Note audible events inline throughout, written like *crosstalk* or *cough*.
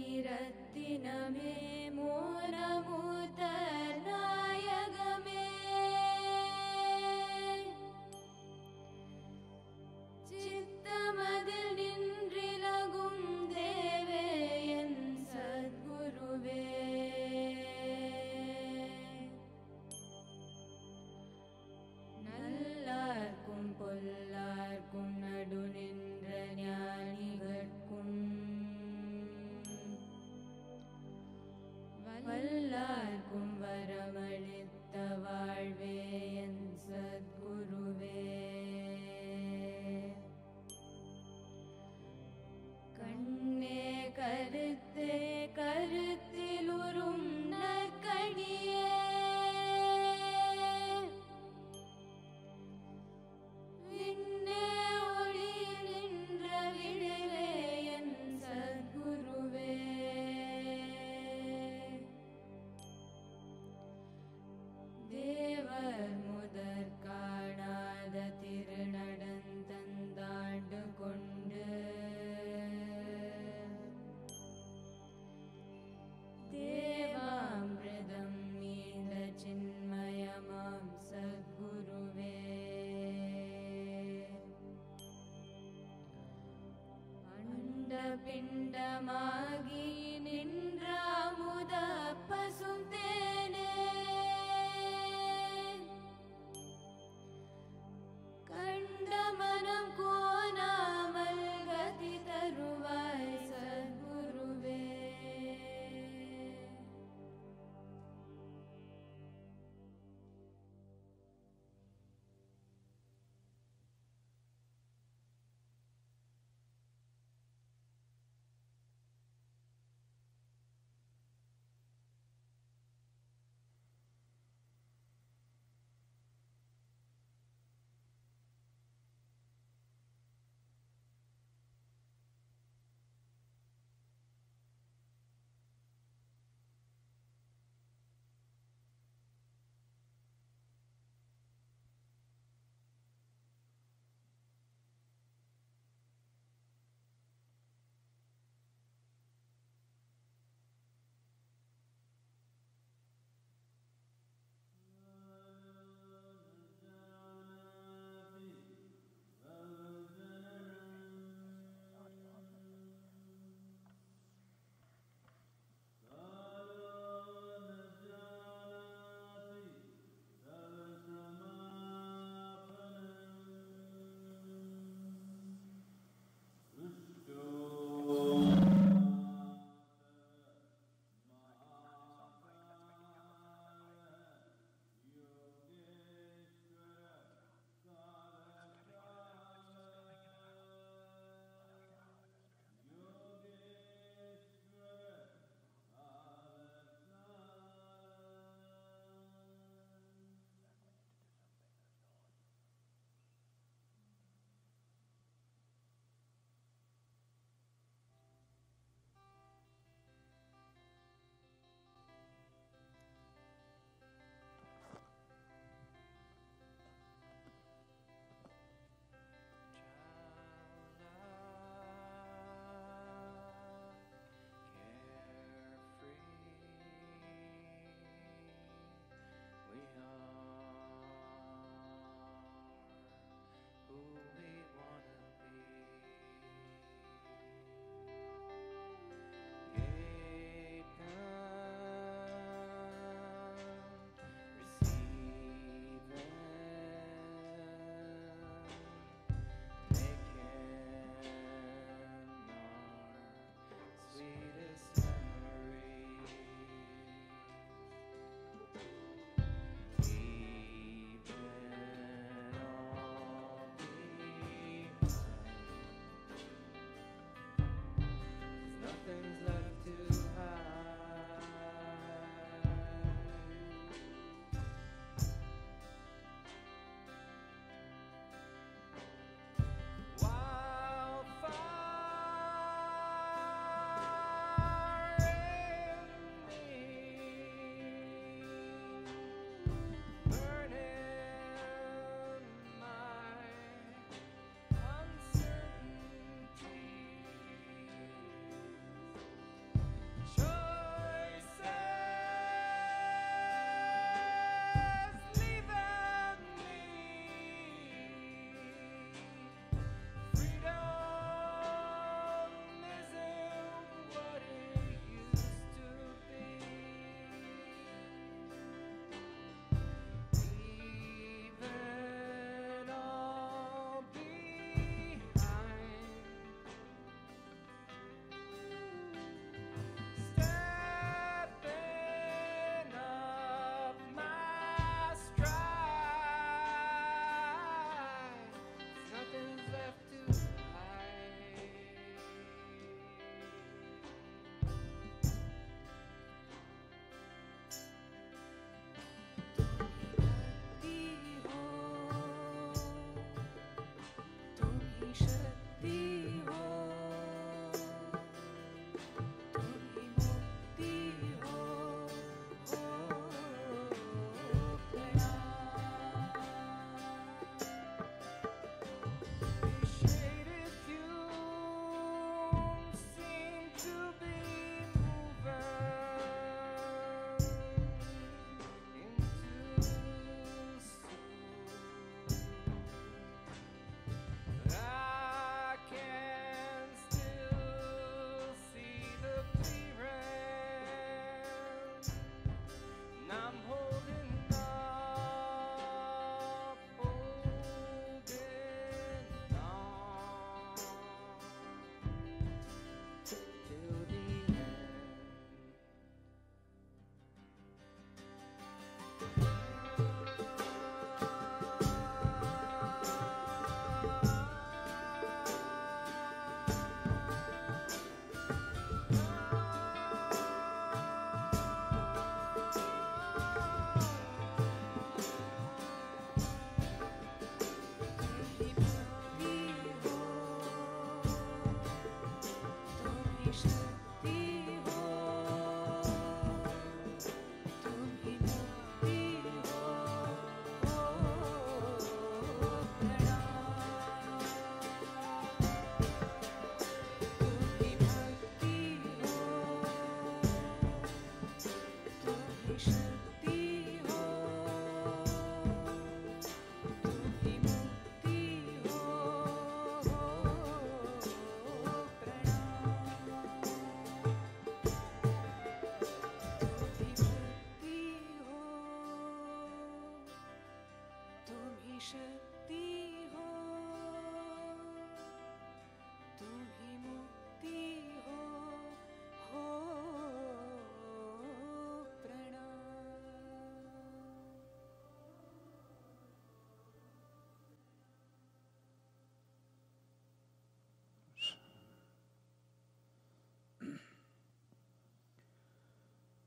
निरत्ति न मे पिण्डमा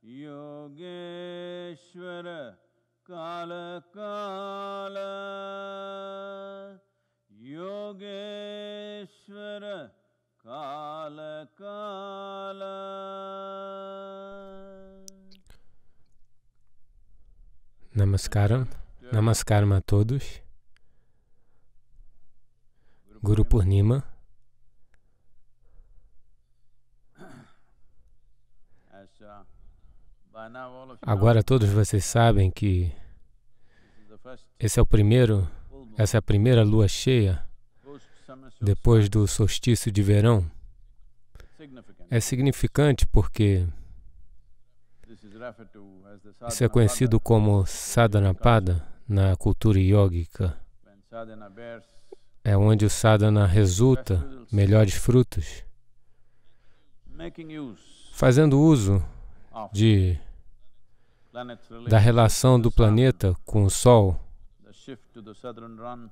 योगेश्वर कालकाल योगेश्वर कालकाल Namaskaram, Namaskaram a todos. Guru Purnima. Agora todos vocês sabem que esse é o primeiro, essa é a primeira lua cheia depois do solstício de verão. É significante porque isso é conhecido como sadhanapada na cultura yógica. É onde o sadhana resulta melhores frutos. Fazendo uso de da relação do planeta com o Sol,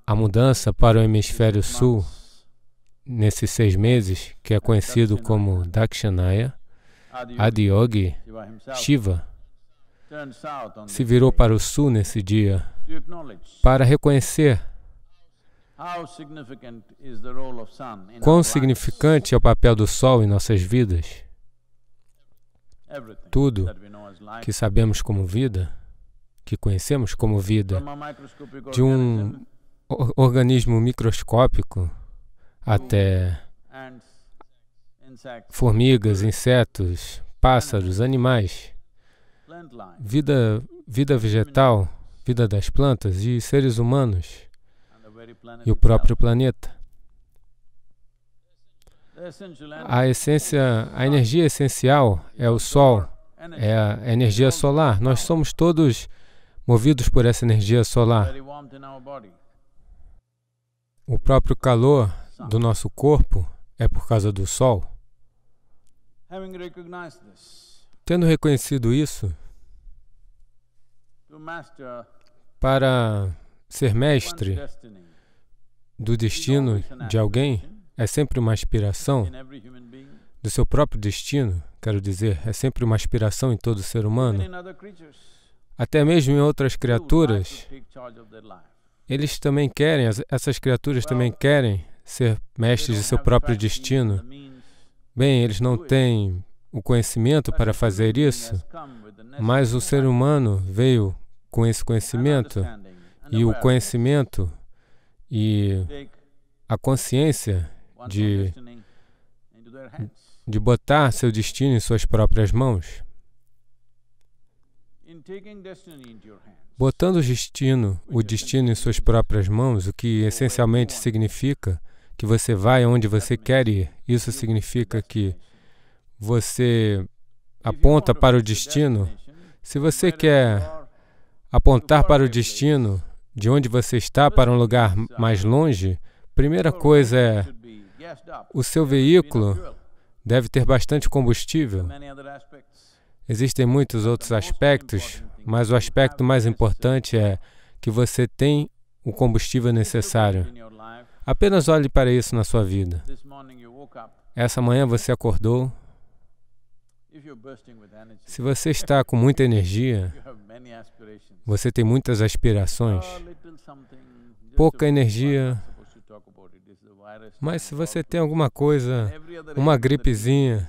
a mudança para o hemisfério sul nesses seis meses, que é conhecido como Dakshinaya, Adiyogi, Shiva, se virou para o sul nesse dia para reconhecer quão significante é o papel do Sol em nossas vidas tudo que sabemos como vida, que conhecemos como vida, de um organismo microscópico até formigas, insetos, pássaros, animais, vida, vida vegetal, vida das plantas e seres humanos e o próprio planeta. A essência, a energia essencial é o sol, é a energia solar. Nós somos todos movidos por essa energia solar. O próprio calor do nosso corpo é por causa do sol. Tendo reconhecido isso, para ser mestre do destino de alguém, é sempre uma aspiração do seu próprio destino, quero dizer, é sempre uma aspiração em todo ser humano. Até mesmo em outras criaturas, eles também querem, essas criaturas também querem ser mestres de seu próprio destino. Bem, eles não têm o conhecimento para fazer isso, mas o ser humano veio com esse conhecimento e o conhecimento e a consciência de, de botar seu destino em suas próprias mãos. Botando o destino, o destino em suas próprias mãos, o que essencialmente significa que você vai onde você quer ir. Isso significa que você aponta para o destino. Se você quer apontar para o destino de onde você está para um lugar mais longe, primeira coisa é o seu veículo deve ter bastante combustível. Existem muitos outros aspectos, mas o aspecto mais importante é que você tem o combustível necessário. Apenas olhe para isso na sua vida. Essa manhã você acordou. Se você está com muita energia, você tem muitas aspirações, pouca energia mas se você tem alguma coisa, uma gripezinha,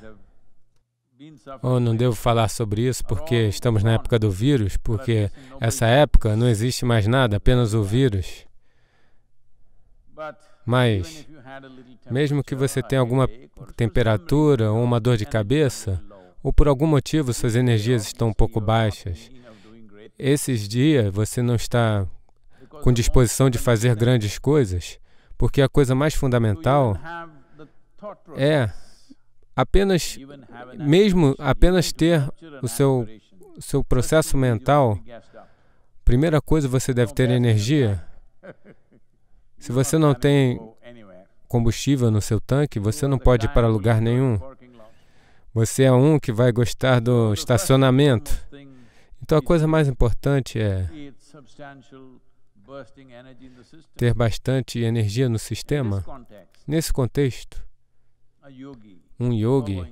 ou não devo falar sobre isso porque estamos na época do vírus, porque assim, essa época não existe mais nada, apenas o vírus. Mas, mesmo que você tenha alguma temperatura ou uma dor de cabeça, ou por algum motivo suas energias estão um pouco baixas, esses dias você não está com disposição de fazer grandes coisas, porque a coisa mais fundamental é apenas mesmo apenas ter o seu seu processo mental. Primeira coisa você deve ter é energia. Se você não tem combustível no seu tanque, você não pode ir para lugar nenhum. Você é um que vai gostar do estacionamento. Então a coisa mais importante é ter bastante energia no sistema. Nesse contexto, um yogi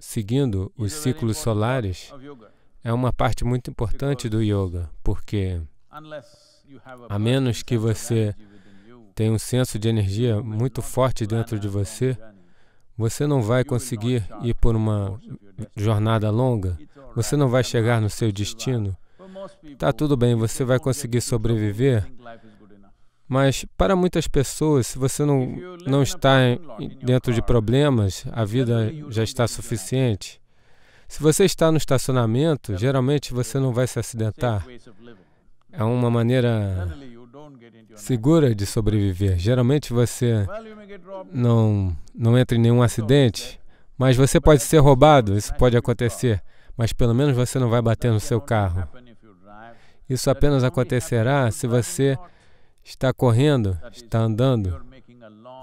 seguindo os ciclos solares é uma parte muito importante do yoga, porque a menos que você tenha um senso de energia muito forte dentro de você, você não vai conseguir ir por uma jornada longa, você não vai chegar no seu destino Tá tudo bem, você vai conseguir sobreviver. Mas para muitas pessoas, se você não, não está dentro de problemas, a vida já está suficiente. Se você está no estacionamento, geralmente você não vai se acidentar. É uma maneira segura de sobreviver. Geralmente você não, não entra em nenhum acidente, mas você pode ser roubado, isso pode acontecer. Mas pelo menos você não vai bater no seu carro. Isso apenas acontecerá se você está correndo, está andando,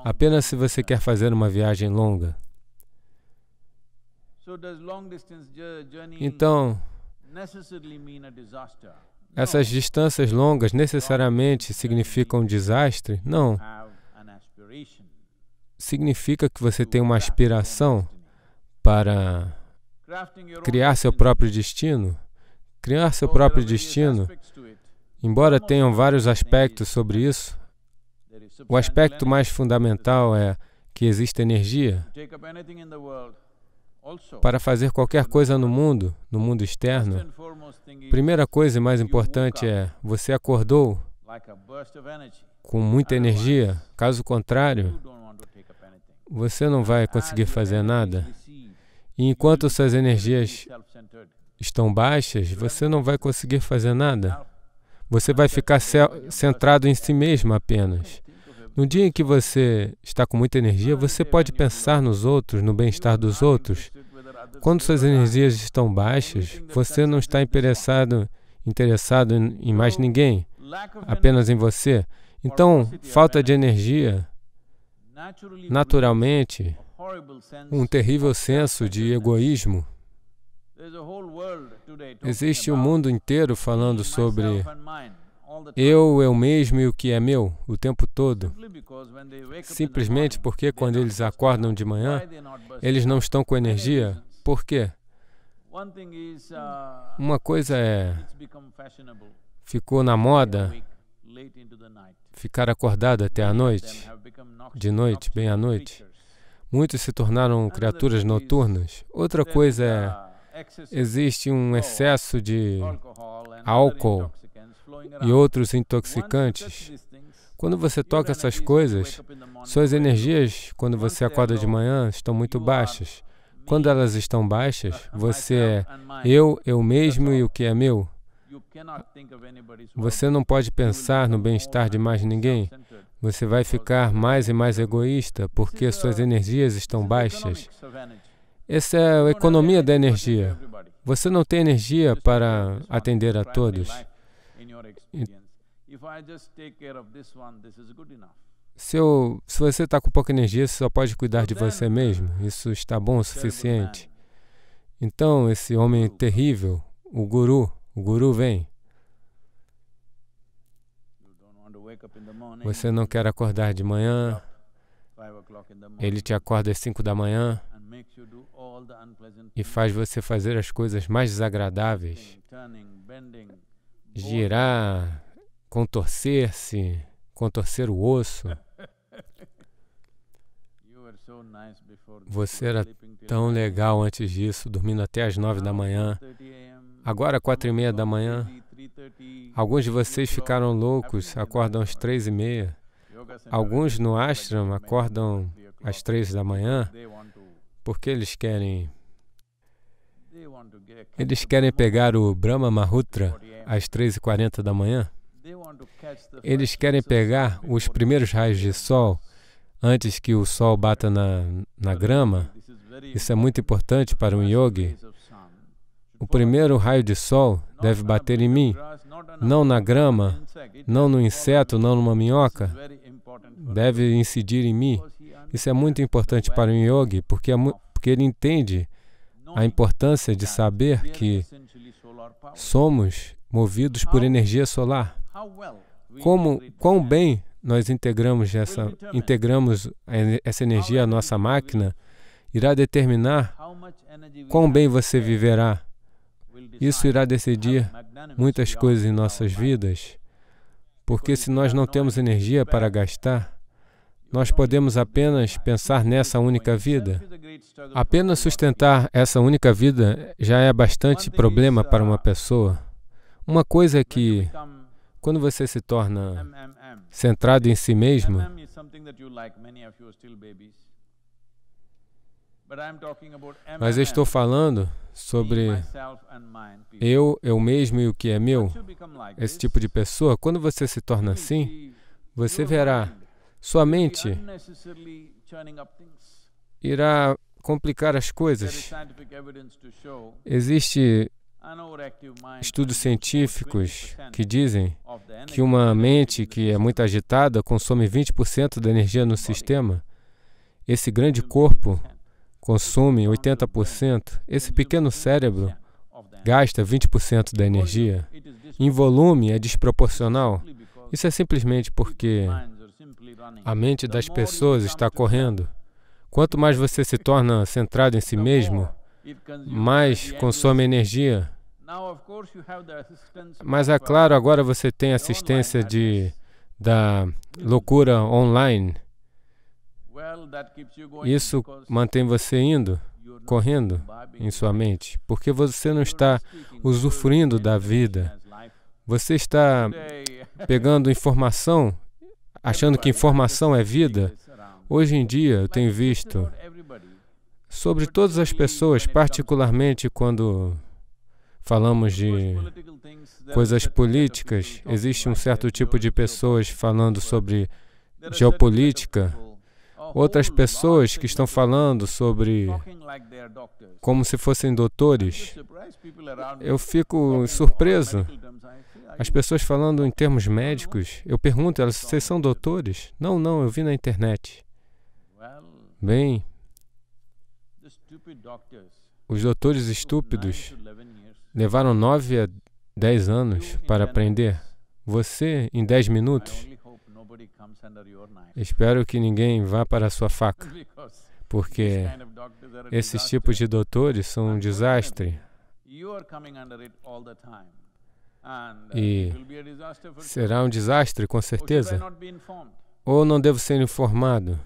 apenas se você quer fazer uma viagem longa. Então, essas distâncias longas necessariamente significam um desastre? Não. Significa que você tem uma aspiração para criar seu próprio destino? Criar seu próprio destino, embora tenham vários aspectos sobre isso, o aspecto mais fundamental é que existe energia para fazer qualquer coisa no mundo, no mundo externo. Primeira coisa e mais importante é você acordou com muita energia. Caso contrário, você não vai conseguir fazer nada. E enquanto suas energias estão baixas, você não vai conseguir fazer nada. Você vai ficar centrado em si assim, mesmo apenas. No dia em que você está com muita energia, ah, você pode pensar nos outros, no bem-estar dos outros. Quando suas energias estão baixas, você não está interessado, interessado em mais ninguém, apenas em você. Então, falta de energia, naturalmente, um terrível senso de egoísmo Existe o mundo inteiro falando sobre eu, eu mesmo e o que é meu o tempo todo. Simplesmente porque quando eles acordam de manhã, eles não estão com energia. Por quê? Uh, Uma coisa é ficou na moda ficar acordado até a noite, de noite, bem à noite. Muitos se tornaram criaturas noturnas. Outra coisa é existe um excesso de álcool e outros intoxicantes. Quando você toca essas coisas, suas energias, quando você acorda de manhã, estão muito baixas. Quando elas estão baixas, você é eu, eu mesmo e o que é meu. Você não pode pensar no bem-estar de mais ninguém. Você vai ficar mais e mais egoísta porque suas energias estão baixas. Essa é a economia da energia. Você não tem energia para atender a todos. Se, eu, se você está com pouca energia, você só pode cuidar de você mesmo. Uh, Isso está bom o suficiente. Então, esse homem terrível, o guru, o guru vem. Você não quer acordar de manhã, ele te acorda às 5 da manhã e faz você fazer as coisas mais desagradáveis, girar, contorcer-se, contorcer o osso. *laughs* Você era tão legal antes disso, dormindo até às nove da manhã. Agora, quatro e meia da manhã, alguns de vocês ficaram loucos, acordam às três e meia. Alguns no ashram acordam às três da manhã porque eles querem eles querem pegar o Brahma Mahutra às 3h40 da manhã. Eles querem pegar os primeiros raios de sol antes que o sol bata na, na grama. Isso é muito importante para um yogi. O primeiro raio de sol deve bater em mim, não na grama, não no inseto, não numa minhoca. Deve incidir em mim. Isso é muito importante para um yogi, porque, é porque ele entende a importância de saber que somos movidos por energia solar. Como, quão bem nós integramos essa, integramos essa energia à nossa máquina irá determinar quão bem você viverá. Isso irá decidir muitas coisas em nossas vidas, porque se nós não temos energia para gastar, nós podemos apenas pensar nessa única vida. Apenas sustentar essa única vida já é bastante problema para uma pessoa. Uma coisa é que, quando você se torna centrado em si mesmo, mas eu estou falando sobre eu, eu mesmo e o que é meu, esse tipo de pessoa. Quando você se torna assim, você verá sua mente irá complicar as coisas. Existe estudos científicos que dizem que uma mente que é muito agitada consome 20% da energia no sistema. Esse grande corpo consome 80%. Esse pequeno cérebro gasta 20% da energia. Em volume é desproporcional. Isso é simplesmente porque a mente das pessoas está correndo. Quanto mais você se torna centrado em si mesmo, mais consome energia. Mas é claro, agora você tem assistência de, da loucura online. Isso mantém você indo, correndo em sua mente, porque você não está usufruindo da vida. Você está pegando informação achando que informação é vida, hoje em dia eu tenho visto sobre todas as pessoas, particularmente quando falamos de coisas políticas, existe um certo tipo de pessoas falando sobre geopolítica, outras pessoas que estão falando sobre como se fossem doutores. Eu fico surpreso as pessoas falando em termos médicos, eu pergunto elas, vocês são doutores? Não, não, eu vi na internet. Bem, os doutores estúpidos levaram 9 a 10 anos para aprender. Você, em 10 minutos, espero que ninguém vá para a sua faca, porque esses tipos de doutores são um desastre. Uh, e será um desastre, com certeza. Ou não devo ser informado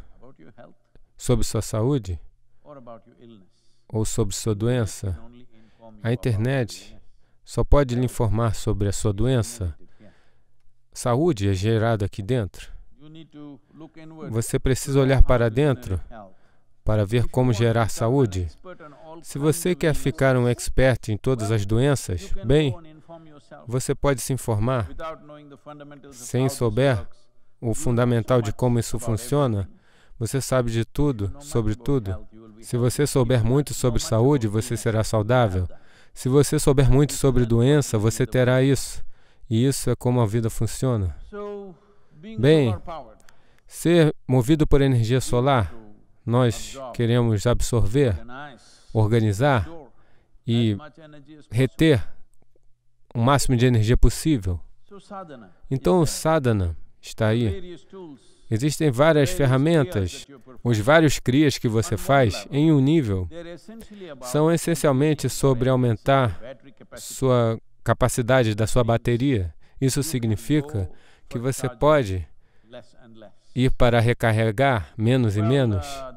sobre sua saúde ou sobre sua doença. A internet só pode lhe informar sobre a sua doença. Saúde é gerada aqui dentro. Você precisa olhar para dentro para ver como gerar saúde. Se você quer ficar um expert em todas as doenças, bem, você pode se informar sem souber o fundamental de como isso funciona. Você sabe de tudo, sobre tudo. Se você souber muito sobre saúde, você será saudável. Se você souber muito sobre doença, você terá isso. E isso é como a vida funciona. Bem, ser movido por energia solar, nós queremos absorver, organizar e reter o máximo de energia possível. Então, o sadhana está aí. Existem várias ferramentas, os vários crias que você faz em um nível são essencialmente sobre aumentar sua capacidade da sua bateria. Isso significa que você pode ir para recarregar menos e menos? Uh,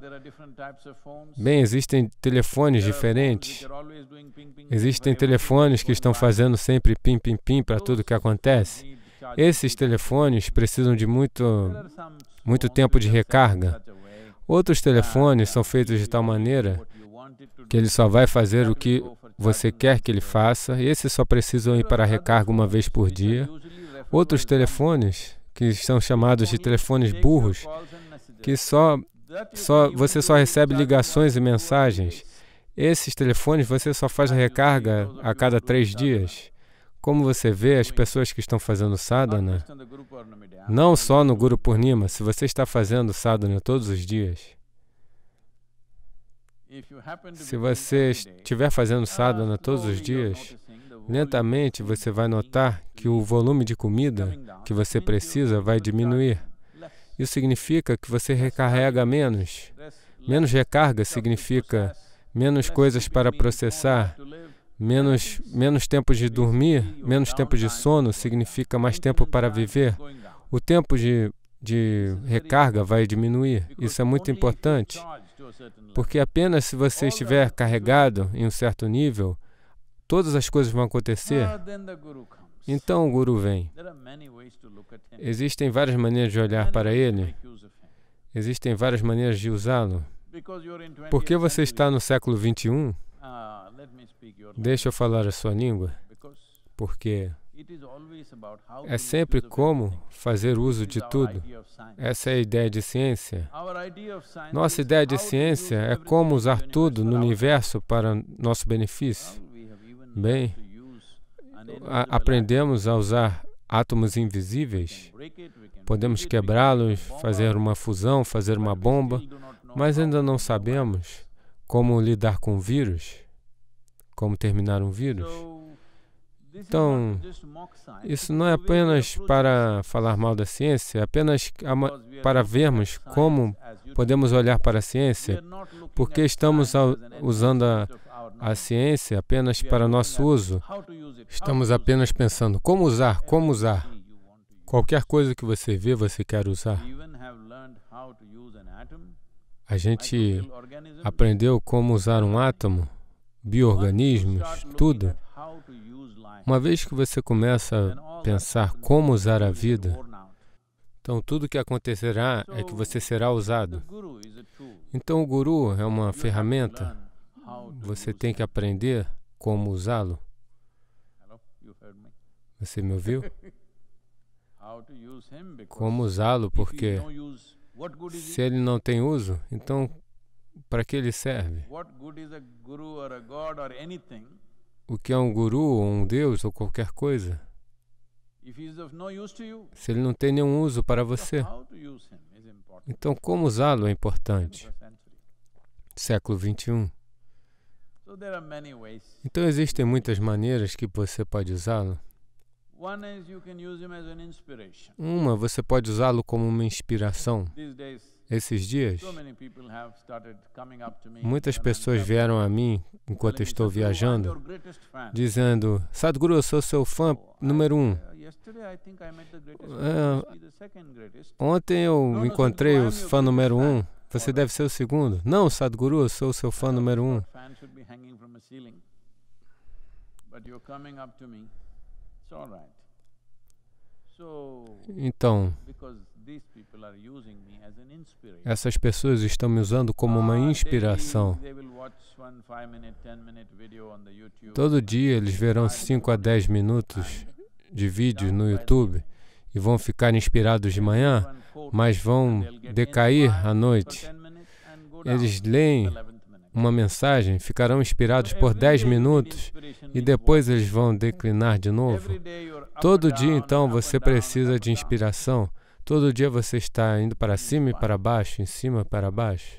Bem, existem telefones diferentes. Existem telefones que estão fazendo sempre pim-pim-pim para tudo que acontece. Esses telefones precisam de muito, muito tempo de recarga. Outros telefones são feitos de tal maneira que ele só vai fazer o que você quer que ele faça. Esses só precisam ir para a recarga uma vez por dia. Outros telefones que são chamados de telefones burros, que só, só você só recebe ligações e mensagens. Esses telefones você só faz recarga a cada três dias. Como você vê, as pessoas que estão fazendo sadhana, não só no Guru Purnima, se você está fazendo sadhana todos os dias, se você estiver fazendo sadhana todos os dias, lentamente você vai notar que o volume de comida que você precisa vai diminuir. Isso significa que você recarrega menos. Menos recarga significa menos coisas para processar, menos, menos tempo de dormir, menos tempo de sono significa mais tempo para viver. O tempo de, de recarga vai diminuir. Isso é muito importante, porque apenas se você estiver carregado em um certo nível, todas as coisas vão acontecer, ah, então o Guru vem. Existem várias maneiras de olhar para ele, existem várias maneiras de usá-lo. Porque você está no século 21, ah, deixa eu falar a sua língua, porque é sempre como fazer uso de tudo. Essa é a ideia de ciência. Nossa ideia de ciência é como usar tudo no universo para nosso benefício. Bem, aprendemos a usar átomos invisíveis. Podemos quebrá-los, fazer uma fusão, fazer uma bomba, mas ainda não sabemos como lidar com vírus, como terminar um vírus. Então, isso não é apenas para falar mal da ciência, é apenas para vermos como podemos olhar para a ciência, porque estamos usando a a ciência apenas para nosso uso. Estamos apenas pensando como usar, como usar. Qualquer coisa que você vê, você quer usar. A gente aprendeu como usar um átomo, bioorganismos, tudo. Uma vez que você começa a pensar como usar a vida, então tudo que acontecerá é que você será usado. Então o guru é uma ferramenta. Você tem que aprender como usá-lo. Você me ouviu? *laughs* Como usá-lo, porque se ele não tem uso, então para que ele serve? O que é um guru ou um deus ou qualquer coisa? Se ele não tem nenhum uso para você, então como usá-lo é importante. Século 21 então existem muitas maneiras que você pode usá-lo. Uma, você pode usá-lo como uma inspiração. Esses dias, muitas pessoas vieram a mim enquanto estou viajando, dizendo: Sadhguru, eu sou seu fã número um. Uh, ah, ontem eu encontrei o fã número um. Você deve ser o segundo. Não, Sadhguru, eu sou o seu fã número um. Então, essas pessoas estão me usando como uma ah, inspiração. Todo dia eles verão 5 a 10 minutos de vídeo no YouTube e vão ficar inspirados de manhã, mas vão decair à noite. Eles leem uma mensagem, ficarão inspirados por 10 minutos e depois eles vão declinar de novo. Todo dia, então, você precisa de inspiração. Todo dia você está indo para cima e para baixo, em cima e para baixo.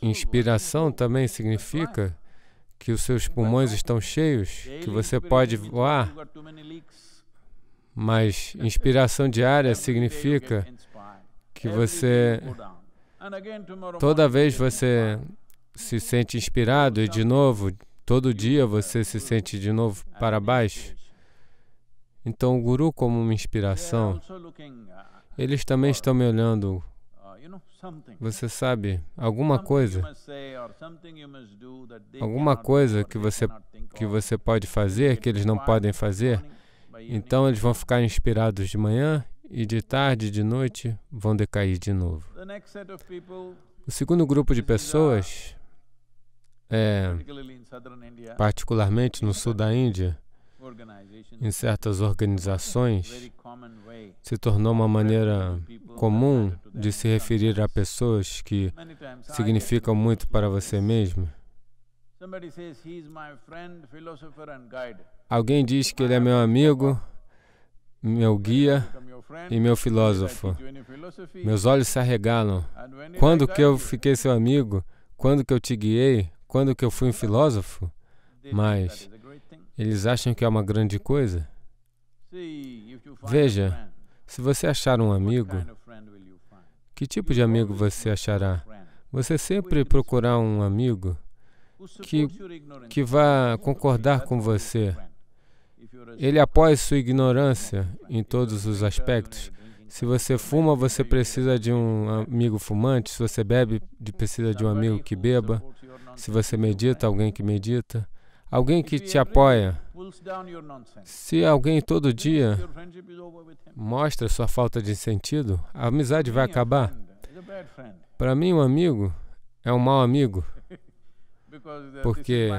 Inspiração também significa que os seus pulmões estão cheios, que você pode voar, mas inspiração diária significa que você toda vez você se sente inspirado e de novo todo dia você se sente de novo para baixo. Então o guru como uma inspiração. Eles também estão me olhando você sabe alguma coisa, alguma coisa que você, que você pode fazer, que eles não podem fazer. Então eles vão ficar inspirados de manhã e de tarde e de noite vão decair de novo. O segundo grupo de pessoas é, particularmente no sul da Índia, em certas organizações se tornou uma maneira comum de se referir a pessoas que significam muito para você mesmo. Alguém diz que ele é meu amigo, meu guia e meu filósofo. Meus olhos se arregalam. Quando que eu fiquei seu amigo? Quando que eu te guiei? Quando que eu fui um filósofo? Mas eles acham que é uma grande coisa? Veja, se você achar um amigo, que tipo de amigo você achará? Você sempre procurar um amigo que, que vá concordar com você. Ele apoia sua ignorância em todos os aspectos. Se você fuma, você precisa de um amigo fumante. Se você bebe, precisa de um amigo que beba. Se você medita, alguém que medita alguém que te apoia, se alguém todo dia mostra sua falta de sentido, a amizade vai acabar. Para mim, um amigo é um mau amigo, porque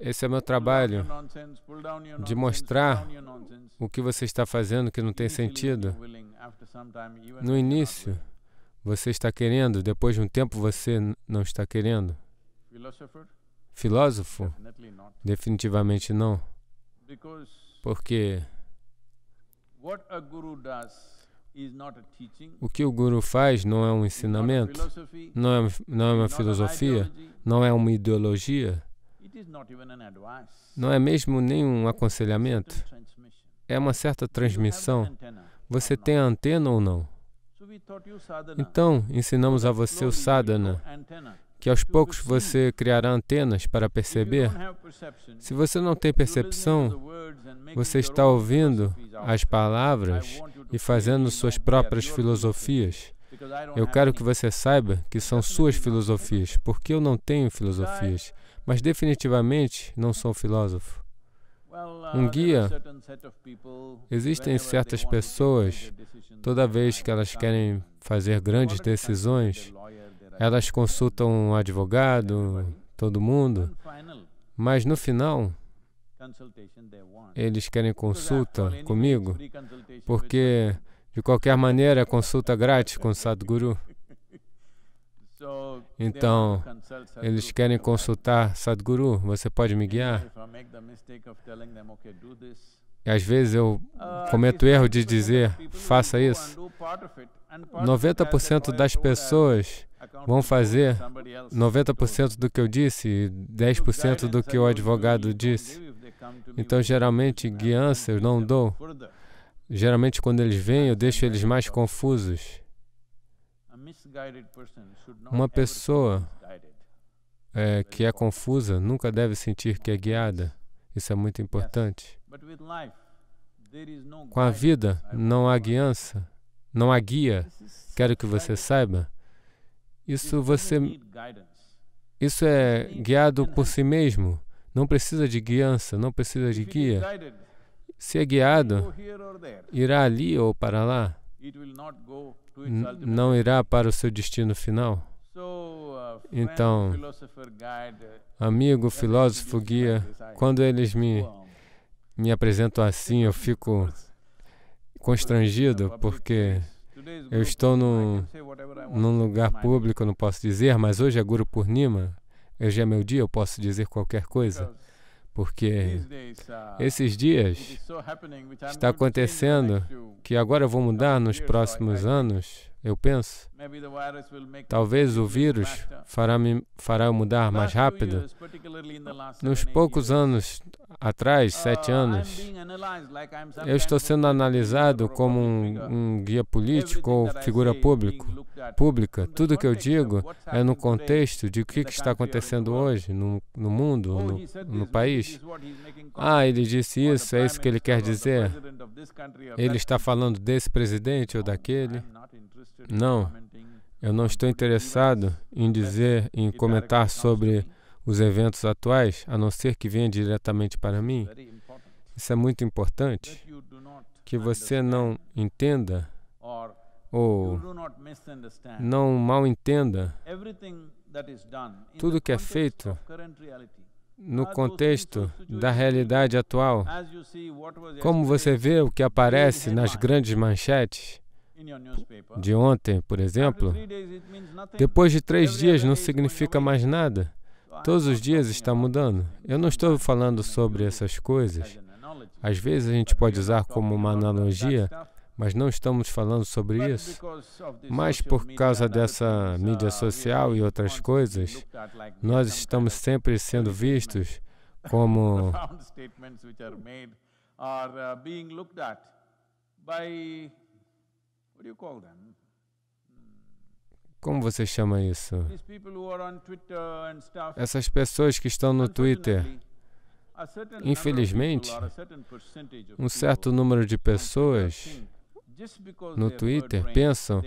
esse é meu trabalho de mostrar o que você está fazendo que não tem sentido. No início, você está querendo, depois de um tempo, você não está querendo filósofo? Definitivamente não. Porque o que o guru faz não é um ensinamento, não é, não é uma filosofia, não é uma ideologia, não é mesmo nenhum aconselhamento. É uma certa transmissão. Você tem antena ou não? Então, ensinamos a você o sadhana que aos poucos você criará antenas para perceber. Se você não tem percepção, você está ouvindo as palavras e fazendo suas próprias filosofias. Eu quero que você saiba que são suas filosofias, porque eu não tenho filosofias, mas definitivamente não sou filósofo. Um guia, existem certas pessoas, toda vez que elas querem fazer grandes decisões, elas consultam um advogado, todo mundo, mas no final eles querem consulta comigo, porque de qualquer maneira é consulta grátis com Sadhguru. *laughs* Então, eles querem consultar Sadhguru, você pode me guiar? E às vezes eu uh, cometo erro de dizer, faça isso. 90% das pessoas vão fazer 90% do que eu disse e 10% do que o advogado disse. Então, geralmente, guiança eu não dou. Geralmente, quando eles vêm, eu deixo eles mais confusos. Uma pessoa é, que é confusa nunca deve sentir que é guiada. Isso é muito importante. Com a vida, não há guiança, não há guia. Quero que você saiba. Isso você isso é guiado por si mesmo, não precisa de guiança, não precisa de guia. Se é guiado, irá ali ou para lá, não irá para o seu destino final. Uh, então, uh, amigo, filósofo, guia, quando eles me, me apresentam assim, eu fico constrangido, porque eu estou no, num lugar público, não posso dizer, mas hoje é Guru Purnima. Hoje é meu dia, eu posso dizer qualquer coisa. Porque uh, esses dias está acontecendo que agora eu vou mudar nos próximos anos eu penso. Talvez o vírus fará, me, fará mudar mais rápido. Nos poucos anos atrás, uh, sete anos, eu estou sendo analisado como um, um guia político ou figura público, pública. Tudo que eu digo é no contexto de o que, está acontecendo hoje no, no mundo, oh, no, no país. Ah, ele disse isso, é isso que ele quer dizer. Ele está falando desse presidente ou oh, daquele. Não, eu não estou interessado em dizer, em comentar sobre os eventos atuais, a não ser que venha diretamente para mim. Isso é muito importante que você não entenda ou não mal entenda tudo que é feito no contexto da realidade atual. Como você vê o que aparece nas grandes manchetes, de ontem, por exemplo, depois de três dias não significa mais nada. Todos os dias está mudando. Eu não estou falando sobre essas coisas. Às vezes a gente pode usar como uma analogia, mas não estamos falando sobre isso. Mas por causa dessa uh, mídia social e outras coisas, nós estamos sempre sendo vistos como *laughs* Como você chama isso? Essas pessoas que estão no Twitter. Infelizmente, um certo número de pessoas no Twitter pensam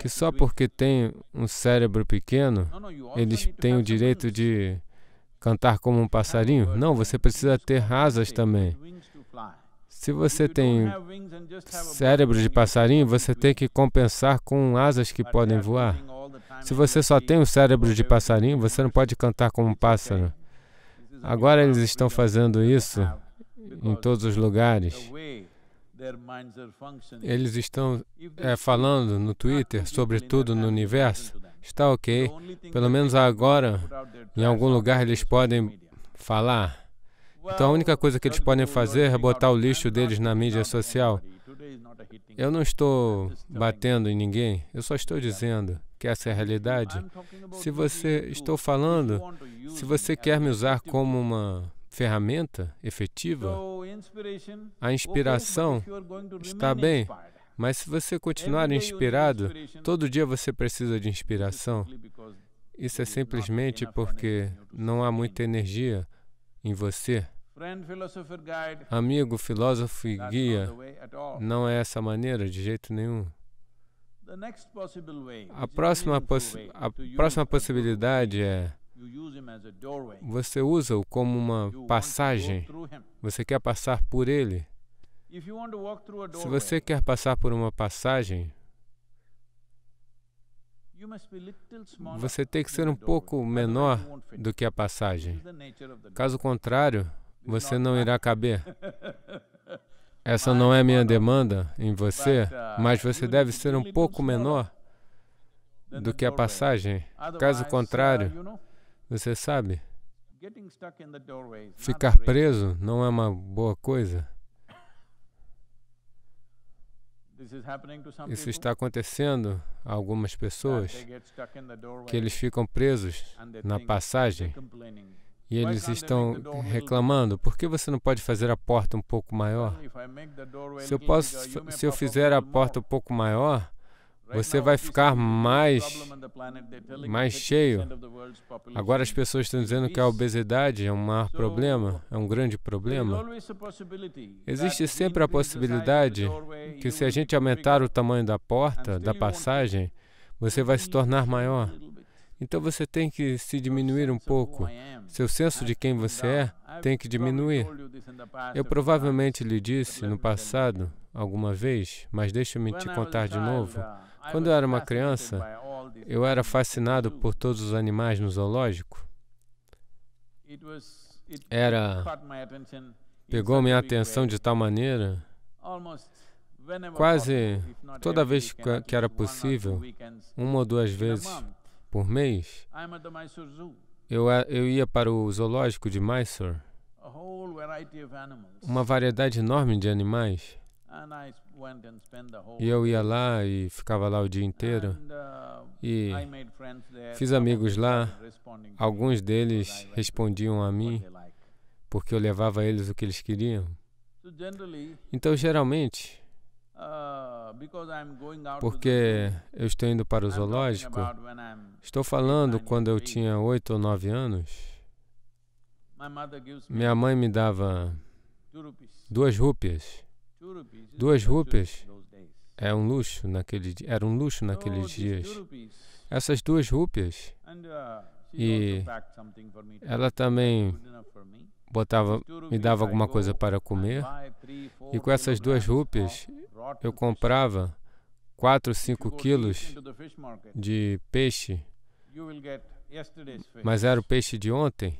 que só porque têm um cérebro pequeno, eles têm o direito de cantar como um passarinho. Não, você precisa ter asas também. Se você tem cérebro de passarinho, você tem que compensar com asas que podem voar. Se você só tem o cérebro de passarinho, você não pode cantar como um pássaro. Agora eles estão fazendo isso em todos os lugares. Eles estão é, falando no Twitter sobre tudo no universo. Está ok. Pelo menos agora, em algum lugar, eles podem falar. Então a única coisa que eles podem fazer é botar o lixo deles na mídia social. Eu não estou batendo em ninguém, eu só estou dizendo que essa é a realidade. Se você, estou falando, se você quer me usar como uma ferramenta efetiva, a inspiração está bem, mas se você continuar inspirado, todo dia você precisa de inspiração. Isso é simplesmente porque não há muita energia em você. Amigo, filósofo e guia, não é essa maneira de jeito nenhum. A próxima, possi a próxima possibilidade é você usa-o como uma passagem. Você quer passar por ele. Se você quer passar por uma passagem, você tem que ser um pouco menor do que a passagem. Caso contrário, você não irá caber. *laughs* Essa não é minha uh, demanda em você, uh, mas você deve ser um pouco menor do que a passagem. Caso uh, contrário, você sabe, ficar preso não é uma boa coisa. Isso está acontecendo a algumas pessoas que eles ficam presos na passagem e eles estão reclamando: por que você não pode fazer a porta um pouco maior? Se eu, posso, se eu fizer a porta um pouco maior, você vai ficar mais, mais cheio. Agora as pessoas estão dizendo que a obesidade é um maior problema, é um grande problema. Existe sempre a possibilidade que se a gente aumentar o tamanho da porta, da passagem, você vai se tornar maior. Então você tem que se diminuir um pouco. Seu senso de quem você é tem que diminuir. Eu provavelmente lhe disse no passado, alguma vez, mas deixa-me te contar de novo. Uh, quando eu era uma criança, eu era fascinado por todos os animais no zoológico. Era. pegou minha atenção de tal maneira, quase toda vez que era possível, uma ou duas vezes por mês, eu, eu ia para o zoológico de Mysore uma variedade enorme de animais. E eu ia lá e ficava lá o dia inteiro. Uh, e fiz amigos lá. Alguns deles respondiam a mim porque eu levava a eles o que eles queriam. Então, geralmente, uh, porque eu estou indo para o zoológico, estou falando quando eu tinha oito ou nove anos. Minha mãe me dava duas rúpias. Duas rupias é um luxo naquele, era um luxo naqueles então, dias. Essas duas rupias uh, e ela também botava, me dava alguma coisa para comer. E com essas duas rupias eu comprava 4, 5 quilos de peixe, mas era o peixe de ontem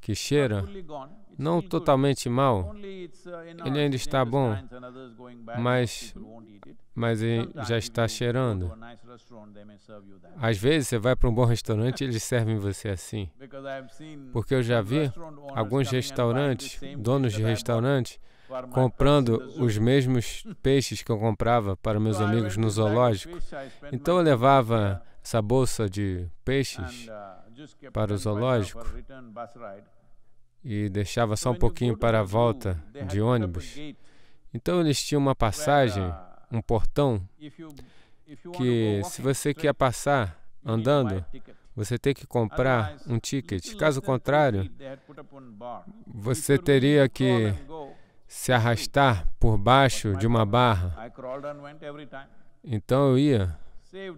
que cheira não totalmente mal, uh, ele ainda está bom, mas, mas ele já está cheirando. Às vezes você vai para um bom restaurante e eles servem você assim. Porque eu já vi alguns restaurantes, donos de restaurantes, comprando os mesmos peixes que eu comprava para meus amigos no zoológico. Então eu levava essa bolsa de peixes uh, é para o zoológico e deixava só um pouquinho para a volta de ônibus. Então eles tinham uma passagem, um portão, que se você quer passar andando, você tem que comprar um ticket. Caso contrário, você teria que se arrastar por baixo de uma barra. Então eu ia,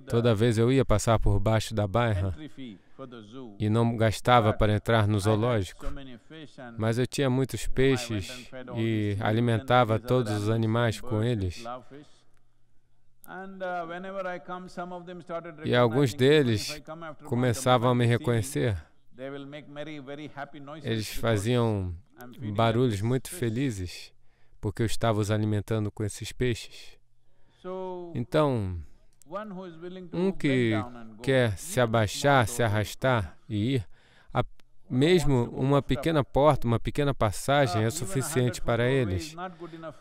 toda vez eu ia passar por baixo da barra e não gastava para entrar no zoológico, mas eu tinha muitos peixes e alimentava todos os animais com eles. Uh, e alguns deles começavam a me reconhecer. Eles faziam barulhos muito felizes porque eu estava os alimentando com esses peixes. Então, um que quer se abaixar, se arrastar e ir, a, mesmo uma pequena porta, uma pequena passagem ah, é suficiente para eles.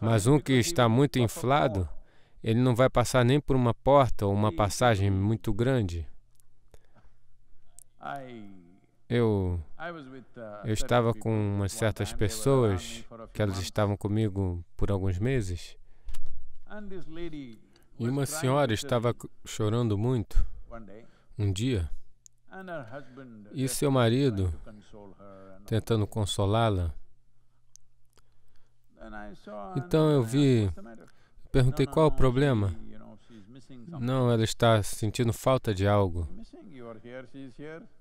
Mas um que está muito inflado, ele não vai passar nem por uma porta ou uma passagem muito grande. Eu, uh, eu estava com umas certas pessoas que elas estavam comigo por alguns meses. E uma senhora estava chorando muito um dia, e seu marido tentando consolá-la. Então eu vi, perguntei qual o problema. Não, ela está sentindo falta de algo.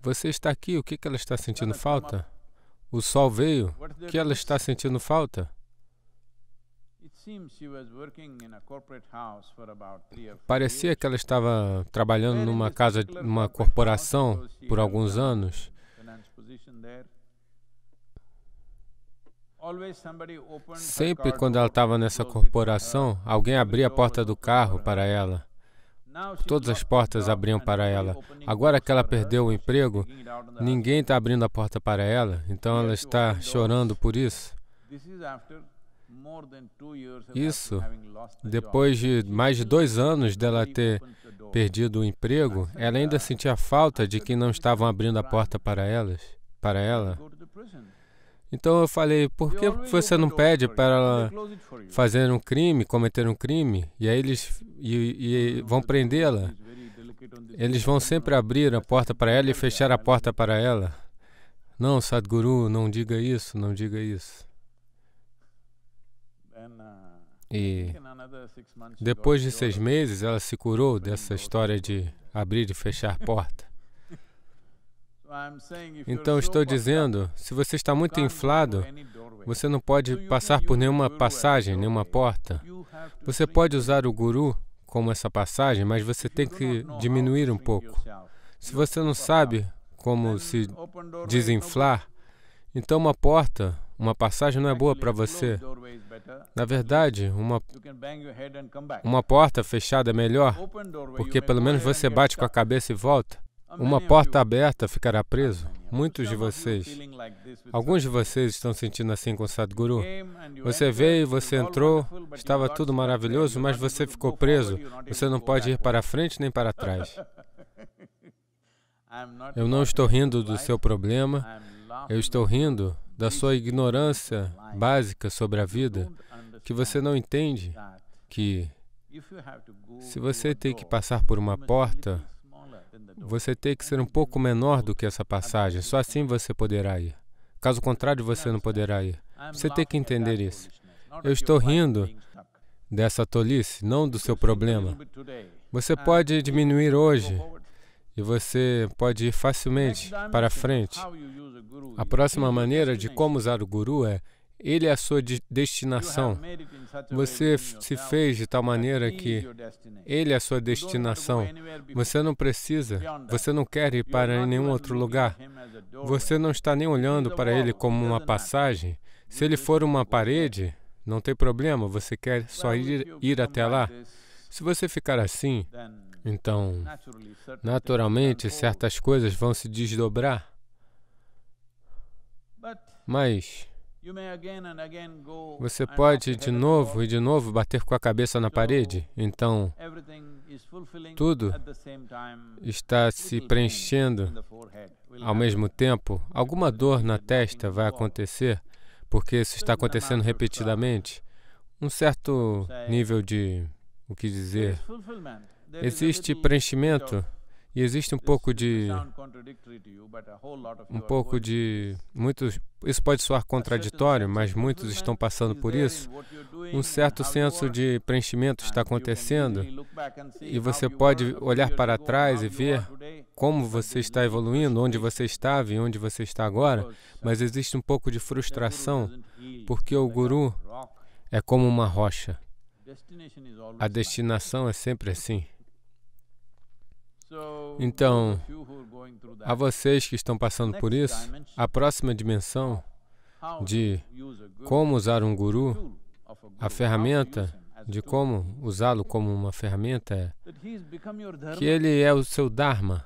Você está aqui, o que ela está sentindo falta? O sol veio, o que ela está sentindo falta? Parecia que ela estava trabalhando numa casa, numa corporação por alguns anos. Sempre quando ela estava nessa corporação, alguém abria a porta do carro para ela. Todas as portas abriam para ela. Agora que ela perdeu o emprego, ninguém está abrindo a porta para ela, então ela está chorando por isso. Isso, depois de mais de dois anos dela ter perdido o emprego, ela ainda sentia falta de quem não estavam abrindo a porta para elas, para ela. Então eu falei, por que você não pede para ela fazer um crime, cometer um crime? E aí eles e, e vão prendê-la. Eles vão sempre abrir a porta para ela e fechar a porta para ela. Não, Sadhguru, não diga isso, não diga isso. E depois de seis meses, ela se curou dessa história de abrir e fechar porta. *laughs* Então estou dizendo, se você está muito inflado, você não pode passar por nenhuma passagem, nenhuma porta. Você pode usar o guru como essa passagem, mas você tem que diminuir um pouco. Se você não sabe como se desinflar, então uma porta uma passagem não é boa para você. Na verdade, uma, uma porta fechada é melhor, porque pelo menos você bate com a cabeça e volta. Uma porta aberta ficará preso. Muitos de vocês, alguns de vocês estão sentindo assim com Sadhguru. Você veio, você entrou, estava tudo maravilhoso, mas você ficou preso. Você não pode ir para frente nem para trás. Eu não estou rindo do seu problema, eu estou rindo da sua ignorância básica sobre a vida, que você não entende que se você tem que passar por uma porta, você tem que ser um pouco menor do que essa passagem. Só assim você poderá ir. Caso contrário, você não poderá ir. Você tem que entender isso. Eu estou rindo dessa tolice, não do seu problema. Você pode diminuir hoje e você pode ir facilmente para frente. A próxima maneira de como usar o Guru é ele é a sua de destinação. Você se fez de tal maneira que ele é a sua destinação. Você não precisa, você não quer ir para nenhum outro lugar. Você não está nem olhando para ele como uma passagem. Se ele for uma parede, não tem problema, você quer só ir, ir até lá. Se você ficar assim, então, naturalmente, certas coisas vão se desdobrar. Mas você pode de novo e de novo bater com a cabeça na parede. Então, tudo está se preenchendo ao mesmo tempo. Alguma dor na testa vai acontecer, porque isso está acontecendo repetidamente. Um certo nível de, o que dizer, Existe preenchimento e existe um pouco de um pouco de muitos isso pode soar contraditório, mas muitos estão passando por isso. Um certo senso de preenchimento está acontecendo e você pode olhar para trás e ver como você está evoluindo, onde você estava e onde você está agora, mas existe um pouco de frustração porque o guru é como uma rocha. A destinação é sempre assim. Então, a vocês que estão passando por isso, a próxima dimensão de como usar um guru, a ferramenta de como usá-lo como uma ferramenta é que ele é o seu Dharma.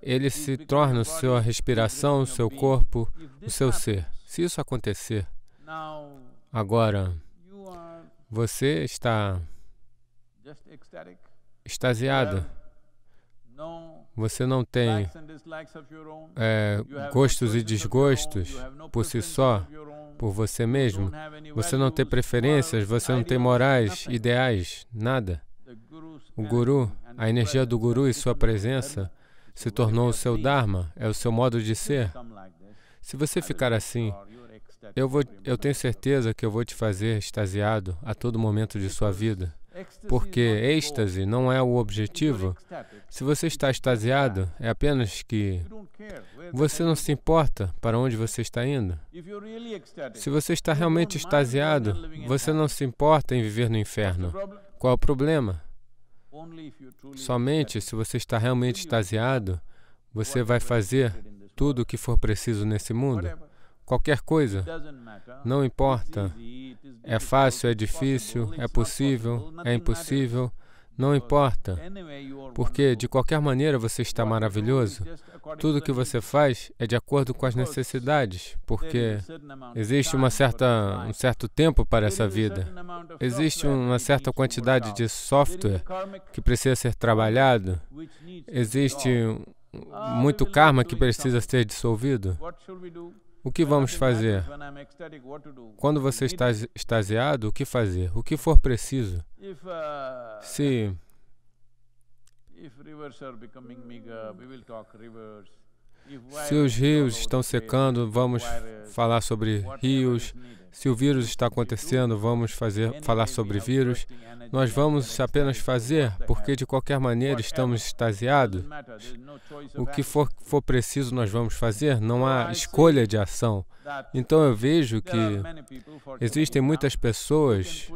Ele se torna a sua respiração, o seu corpo, o seu ser. Se isso acontecer, agora você está extasiado você não tem é, gostos e desgostos por si só, por você mesmo. Você não tem preferências, você não tem morais, ideais, nada. O Guru, a energia do Guru e sua presença se tornou o seu Dharma, é o seu modo de ser. Se você ficar assim, eu, vou, eu tenho certeza que eu vou te fazer extasiado a todo momento de sua vida. Porque é êxtase não é o objetivo. É se você está é extasiado, é apenas que você não se importa para onde você está indo. Se você está realmente extasiado, você não se importa em viver no inferno. Qual é o problema? Somente se você está realmente extasiado, você vai fazer tudo o que for preciso nesse mundo qualquer coisa. Não importa. É fácil, é difícil, é possível, é impossível. Não importa, porque de qualquer maneira você está maravilhoso. Tudo que você faz é de acordo com as necessidades, porque existe uma certa, um certo tempo para essa vida, existe uma certa quantidade de software que precisa ser trabalhado, existe ah, muito karma que precisa ser dissolvido. O que vamos fazer? Quando você está extasiado, o que fazer? O que for preciso. Uh, se se os rios estão secando, vamos falar sobre rios, se o vírus está acontecendo, vamos fazer, falar sobre vírus. Nós vamos apenas fazer, porque de qualquer maneira estamos extasiados. O que for, for preciso, nós vamos fazer. Não há escolha de ação. Então eu vejo que existem muitas pessoas,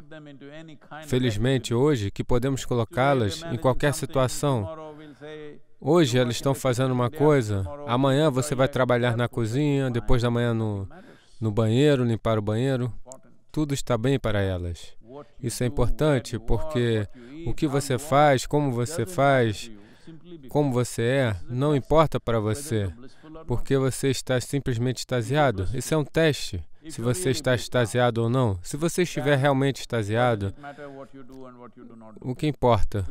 felizmente hoje, que podemos colocá-las em qualquer situação. Hoje elas estão fazendo uma coisa, amanhã você vai trabalhar na cozinha, depois da manhã no no banheiro, limpar o banheiro, tudo está bem para elas. Isso é importante porque o que você faz, como você faz, como você é, não importa para você, porque você está simplesmente extasiado. Isso é um teste, se você está extasiado ou não. Se você estiver realmente extasiado, o que importa?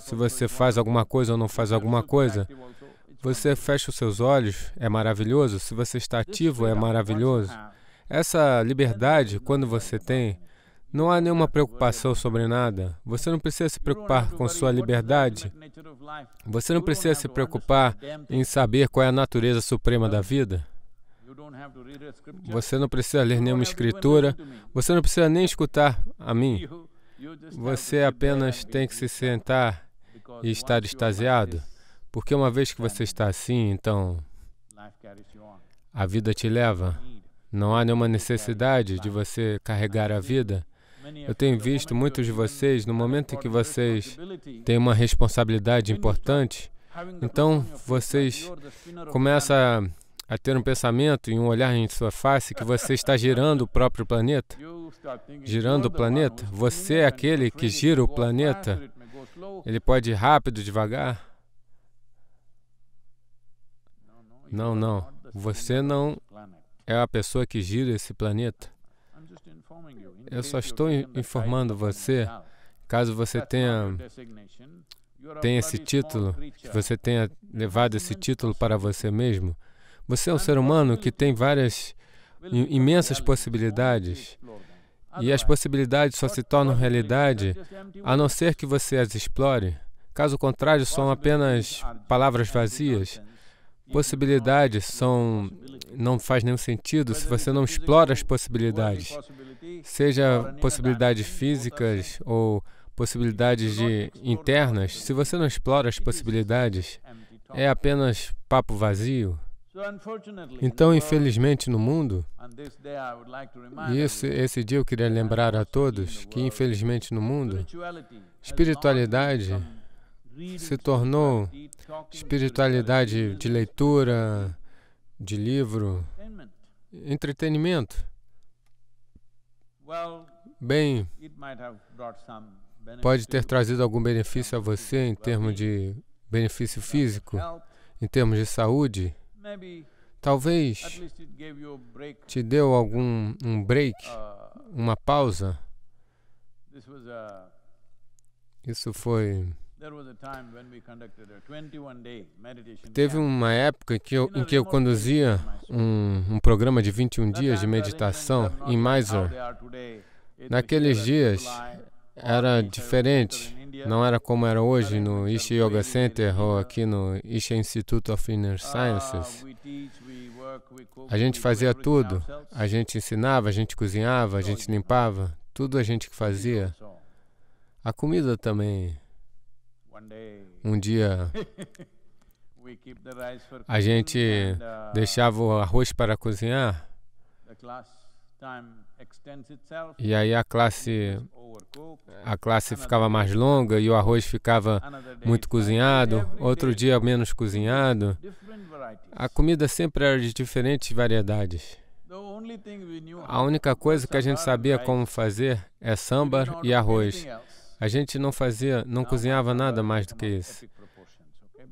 Se você faz alguma coisa ou não faz alguma coisa, você fecha os seus olhos, é maravilhoso. Se você está ativo, é maravilhoso. Essa liberdade, quando você tem, não há nenhuma preocupação sobre nada. Você não precisa se preocupar com sua liberdade. Você não precisa se preocupar em saber qual é a natureza suprema da vida. Você não precisa ler nenhuma escritura. Você não precisa nem escutar a mim. Você apenas tem que se sentar e estar extasiado. Porque uma vez que você está assim, então a vida te leva. Não há nenhuma necessidade de você carregar a vida. Eu tenho visto muitos de vocês, no momento em que vocês têm uma responsabilidade importante, então vocês começam a, a ter um pensamento e um olhar em sua face que você está girando o próprio planeta. Girando o planeta. Você é aquele que gira o planeta. Ele pode ir rápido, devagar. Não, não. Você não é a pessoa que gira esse planeta. Eu só estou informando você, caso você tenha, tenha esse título, que você tenha levado esse título para você mesmo. Você é um ser humano que tem várias imensas possibilidades. E as possibilidades só se tornam realidade a não ser que você as explore. Caso contrário, são apenas palavras vazias. Possibilidades são não faz nenhum sentido se você não explora as possibilidades, seja possibilidades físicas ou possibilidades de internas. Se você não explora as possibilidades, é apenas papo vazio. Então, infelizmente, no mundo, e esse dia eu queria lembrar a todos que, infelizmente, no mundo, espiritualidade se tornou espiritualidade de leitura, de livro, entretenimento. Bem, pode ter trazido algum benefício a você em termos de benefício físico, em termos de saúde. Talvez te deu algum um break, uh, uma pausa. Isso foi Teve uma época que eu, em que eu conduzia um, um, programa de 21 dias de meditação em Mysore. Naqueles dias era diferente, não era como era hoje no Isha Yoga Center ou aqui no Isha Institute of Inner ah, Sciences. A gente fazia tudo, a gente ensinava, a gente cozinhava, a gente limpava, tudo a gente fazia. A comida também um dia *laughs* a gente uh, deixava o arroz para cozinhar e aí a classe a classe ficava mais longa e o arroz ficava muito cozinhado, outro dia menos cozinhado. A comida sempre era de diferentes variedades. A única coisa que a gente sabia como fazer é sambar e arroz. A gente não fazia, não cozinhava nada mais do que é isso.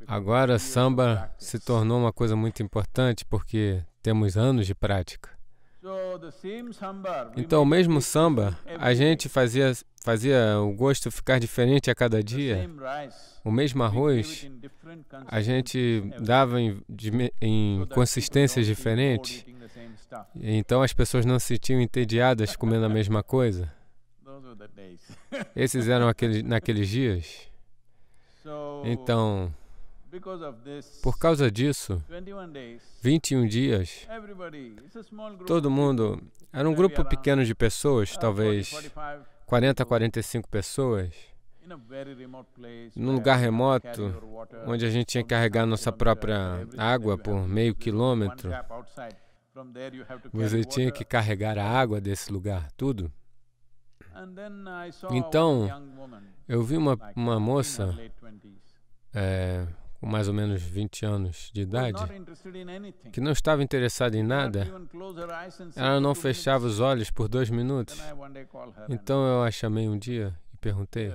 Agora é samba se tornou uma coisa muito importante porque temos anos de prática. Então, o mesmo samba, a gente fazia, fazia o gosto ficar diferente a cada dia. O mesmo arroz, a gente dava em, em consistências diferentes. Então, as pessoas não se sentiam entediadas comendo a mesma coisa. *laughs* Esses eram aqueles, naqueles dias? Então, por causa disso, 21 dias, todo mundo, era um grupo pequeno de pessoas, talvez 40, 45 pessoas, num lugar remoto, onde a gente tinha que carregar nossa própria água por meio quilômetro. Você tinha que carregar a água desse lugar, tudo. Então, eu vi uma, uma moça é, com mais ou menos 20 anos de idade que não estava interessada em nada. Ela não fechava os olhos por dois minutos. Então eu a chamei um dia e perguntei: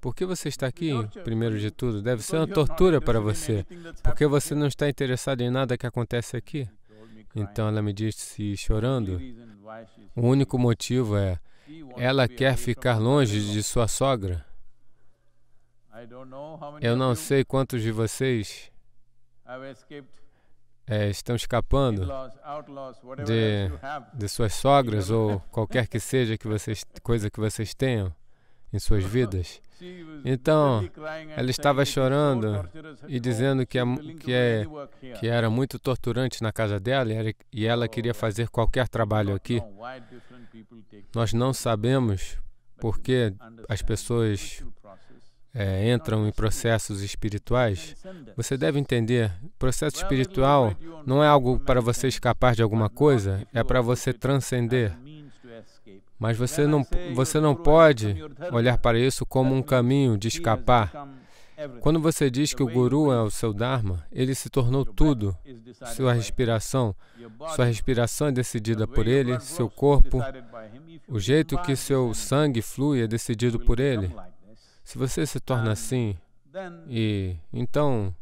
Por que você está aqui, primeiro de tudo? Deve ser uma tortura para você, porque você não está interessado em nada que acontece aqui. Então ela me disse, chorando: O único motivo é ela quer ficar longe de sua sogra. Eu não sei quantos de vocês é, estão escapando de, de suas sogras ou qualquer que seja que vocês, coisa que vocês tenham em suas vidas. Então, ela estava chorando e dizendo que, é, que, é, é, que era muito torturante na casa dela e ela queria fazer qualquer trabalho aqui. Nós não sabemos por que as pessoas é, entram em processos espirituais. Você deve entender: processo espiritual não é algo para você escapar de alguma coisa, é para você transcender. Mas você não, você não pode olhar para isso como um caminho de escapar. Quando você diz que o Guru é o seu Dharma, ele se tornou tudo. Sua respiração, sua respiração é decidida por ele, seu corpo, o jeito que seu sangue flui é decidido por ele. Se você se torna assim, e então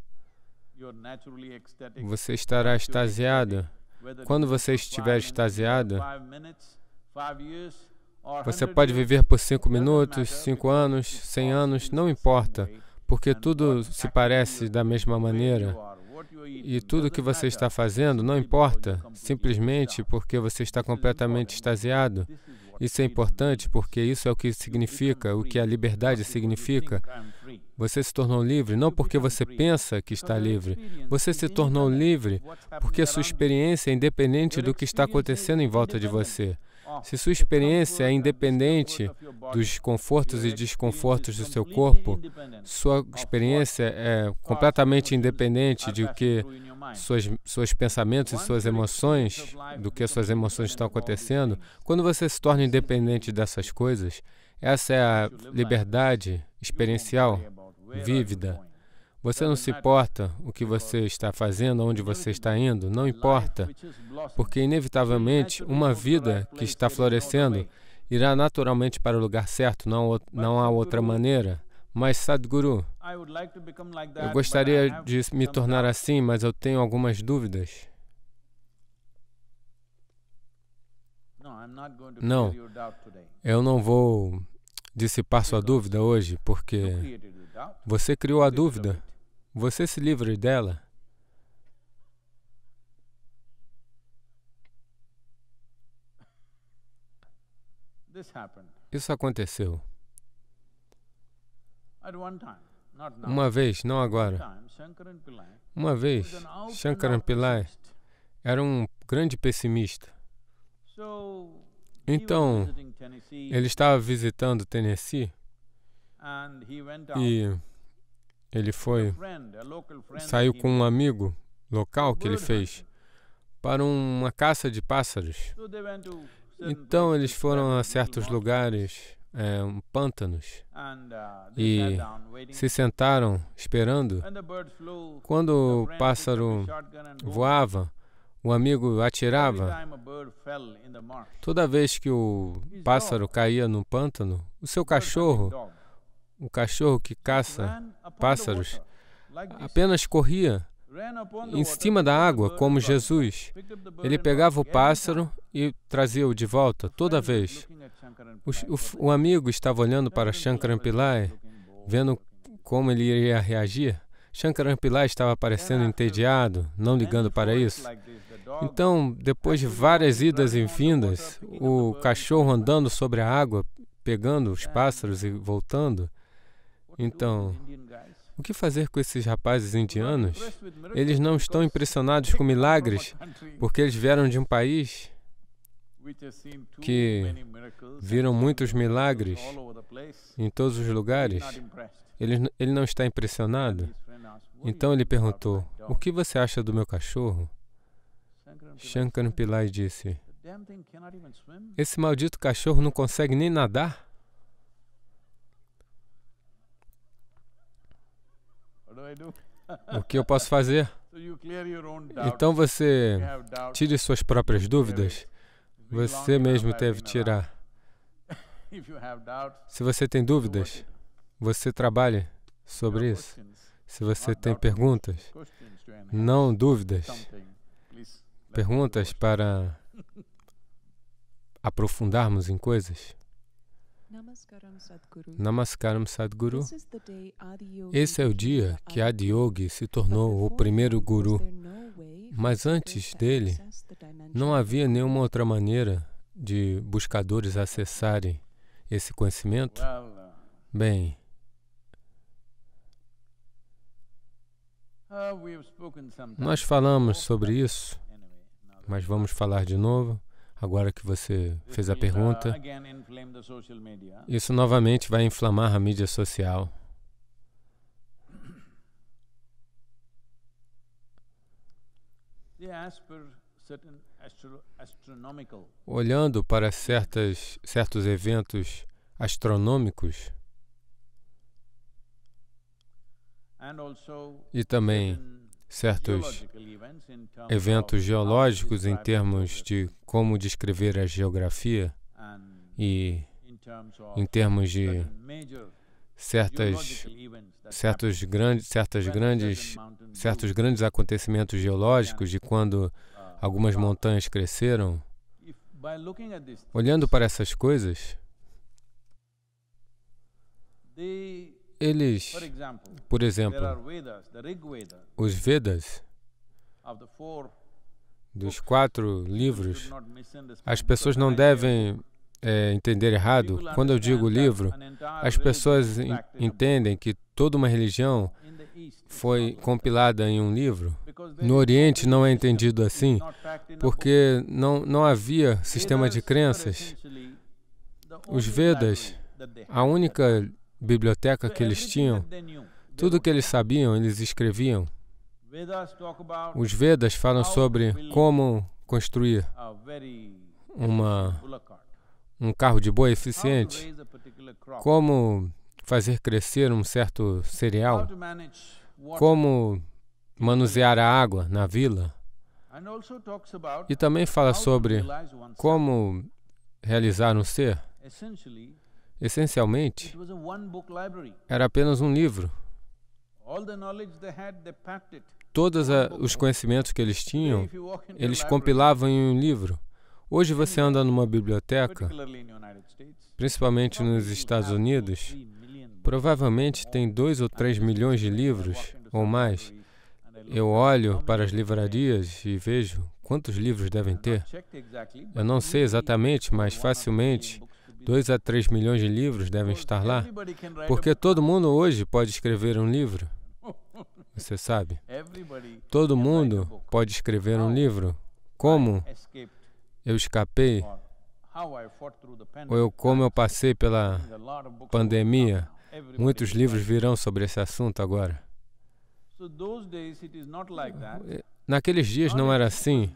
você estará extasiado. Quando você estiver extasiado, você pode viver por cinco minutos, cinco anos, cem anos, não importa, porque tudo se parece da mesma maneira. E tudo que você está fazendo não importa, simplesmente porque você está completamente extasiado. Isso é importante porque isso é o que significa, o que a liberdade significa. Você se tornou livre não porque você pensa que está livre. Você se tornou livre porque sua experiência é independente do que está acontecendo em volta de você. Se sua experiência é independente dos confortos e é tipo desconfortos do seu corpo, é sua experiência é completamente independente de que suas, seus pensamentos e suas emoções, do que suas emoções estão acontecendo, quando você se torna independente dessas coisas, essa é a liberdade experiencial, vívida. Você não se importa o que você está fazendo, onde você está indo, não importa, porque inevitavelmente uma vida que está florescendo irá naturalmente para o lugar certo, não, não há outra maneira. Mas, Sadhguru, eu gostaria de me tornar assim, mas eu tenho algumas dúvidas. Não, eu não vou dissipar sua dúvida hoje, porque você criou a dúvida. Você se livre dela? Isso aconteceu. Uma vez, não agora. Uma vez, Shankaran Pillai era um grande pessimista. Então, ele estava visitando Tennessee e ele foi, saiu com um amigo local que ele fez para uma caça de pássaros. Então eles foram a certos lugares, é, um pântanos, uh, e se sentaram esperando. Quando o pássaro voava, o amigo atirava. Toda vez que o pássaro caía no pântano, o seu cachorro um cachorro que caça pássaros, apenas corria em cima da água, como Jesus. Ele pegava o pássaro e trazia-o de volta, toda vez. O, o, o amigo estava olhando para Shankaran Pillai, vendo como ele iria reagir. Shankaran Pillai estava parecendo entediado, não ligando para isso. Então, depois de várias idas e vindas, o cachorro andando sobre a água, pegando os pássaros e voltando, então, o que fazer com esses rapazes indianos? Eles não estão impressionados com milagres, porque eles vieram de um país que viram muitos milagres em todos os lugares. Ele, ele não está impressionado. Então ele perguntou: O que você acha do meu cachorro? Shankaran Pillai disse: Esse maldito cachorro não consegue nem nadar? O que eu posso fazer? *laughs* Então você tire suas próprias dúvidas. Você mesmo deve tirar. *laughs* Se você tem dúvidas, você trabalhe sobre isso. Se você tem perguntas, não dúvidas, perguntas para *laughs* aprofundarmos em coisas. Namaskaram Sadhguru. Namaskaram Esse é o dia que Adiyogi se tornou o primeiro guru. Mas antes dele, não havia nenhuma outra maneira de buscadores acessarem esse conhecimento? Uh, Bem, uh, nós falamos sobre isso, mas vamos falar de novo. Agora que você fez a uh, pergunta, isso novamente vai inflamar a mídia social. Olhando para certas, certos eventos astronômicos e também certos eventos geológicos em termos de como descrever a geografia e em termos de certas certos grandes certas grandes certos grandes acontecimentos geológicos de quando algumas montanhas cresceram olhando para essas coisas eles, por exemplo, os Vedas, dos quatro livros, as pessoas não devem é, entender errado. Quando eu digo livro, as pessoas entendem que toda uma religião foi compilada em um livro. No Oriente não é entendido assim, porque não, não havia sistema de crenças. Os Vedas, a única biblioteca que eles tinham, tudo que eles sabiam, eles escreviam. Os Vedas falam sobre como construir uma, um carro de boi eficiente, como fazer crescer um certo cereal, como manusear a água na vila. E também fala sobre como realizar um ser. Essencialmente, era apenas um livro. Todos a, os conhecimentos que eles tinham, eles compilavam em um livro. Hoje você anda numa biblioteca, principalmente nos Estados Unidos, provavelmente tem dois ou três milhões de livros ou mais. Eu olho para as livrarias e vejo quantos livros devem ter. Eu não sei exatamente, mas facilmente 2 a 3 milhões de livros devem estar lá, porque todo mundo hoje pode escrever um livro. Você sabe? Todo mundo pode escrever um livro. Como eu escapei, ou eu, como eu passei pela pandemia, muitos livros virão sobre esse assunto agora. Eh, naqueles dias não era assim.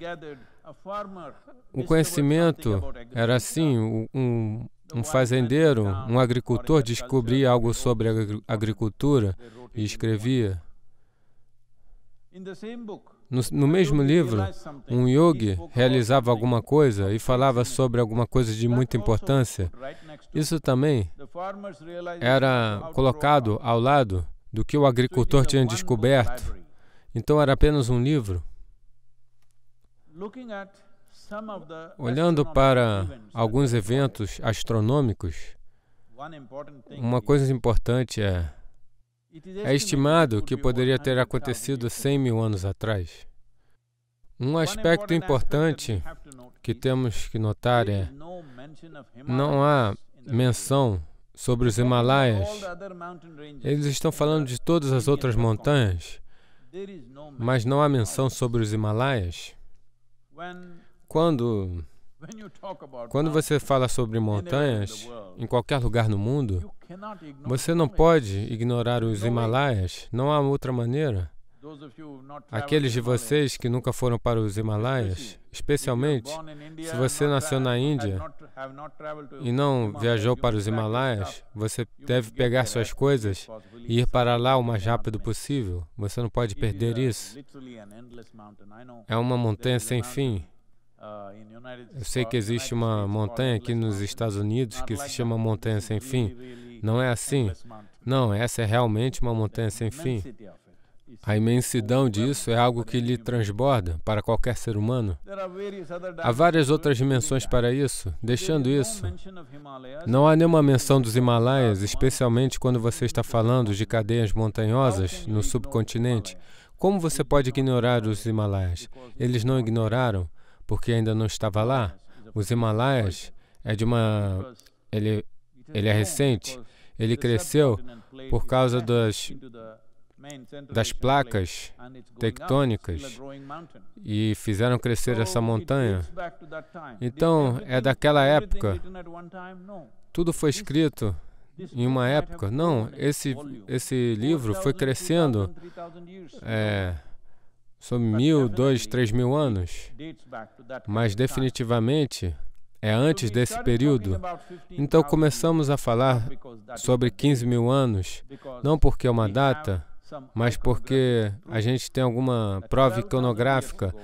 O conhecimento era assim: um, um fazendeiro, um agricultor, descobria algo sobre a agricultura e escrevia. No, no, mesmo livro, um yogi realizava alguma coisa e falava sobre alguma coisa de muita importância. Isso também era colocado ao lado do que o agricultor tinha descoberto. Então era apenas um livro. Olhando para alguns eventos astronômicos, uma coisa importante é: é estimado que poderia ter acontecido 100 mil anos atrás. Um aspecto importante que temos que notar é: não há menção sobre os Himalaias. Eles estão falando de todas as outras montanhas, mas não há menção sobre os Himalaias. Quando, quando você fala sobre montanhas, em qualquer lugar no mundo, você não pode ignorar os Himalaias. Não há outra maneira. Aqueles de vocês que nunca foram para os Himalaias, especialmente se você nasceu na Índia e não viajou para os Himalaias, você deve pegar suas coisas e ir para lá o mais rápido possível. Você não pode perder isso. É uma montanha sem fim. Eu sei que existe uma montanha aqui nos Estados Unidos que se chama Montanha Sem Fim. Não é assim. Não, essa é realmente uma montanha sem fim. A imensidão disso é algo que lhe transborda para qualquer ser humano. Há várias outras dimensões para isso, deixando isso. Não há nenhuma menção dos Himalaias, especialmente quando você está falando de cadeias montanhosas no subcontinente. Como você pode ignorar os Himalaias? Eles não ignoraram porque ainda não estava lá. Os Himalaias é de uma. Ele, ele é recente. Ele cresceu por causa das, das placas tectônicas e fizeram crescer essa montanha. Então, é daquela época. Tudo foi escrito em uma época. Não, esse, esse livro foi crescendo. É, sobre mil, dois, três mil anos, mas definitivamente é antes desse período. Então começamos a falar sobre 15 mil anos, não porque é uma data, mas porque a gente tem alguma prova iconográfica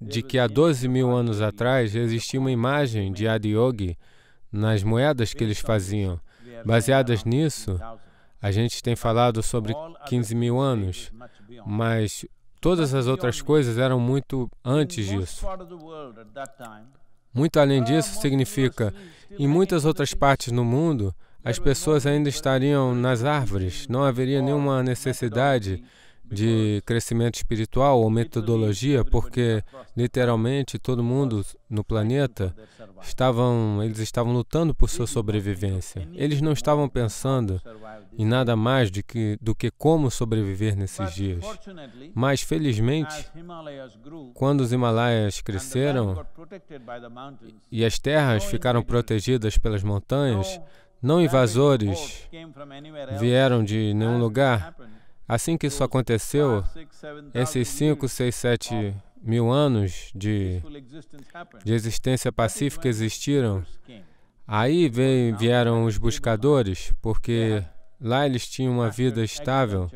de que há 12 mil anos atrás existia uma imagem de Adiyogi nas moedas que eles faziam. Baseadas nisso, a gente tem falado sobre 15 mil anos, mas Todas as outras coisas eram muito antes disso. Muito além disso, significa, em muitas outras partes no mundo, as pessoas ainda estariam nas árvores, não haveria nenhuma necessidade de crescimento espiritual ou metodologia, porque literalmente todo mundo no planeta estavam, eles estavam lutando por sua sobrevivência. Eles não estavam pensando em nada mais do que, do que como sobreviver nesses dias. Mas felizmente, quando os Himalaias cresceram e as terras ficaram protegidas pelas montanhas, não invasores vieram de nenhum lugar. Assim que isso aconteceu, esses 5, 6, 7 mil anos de, de existência pacífica existiram. Aí vem, vieram os buscadores, porque lá eles tinham uma vida estável,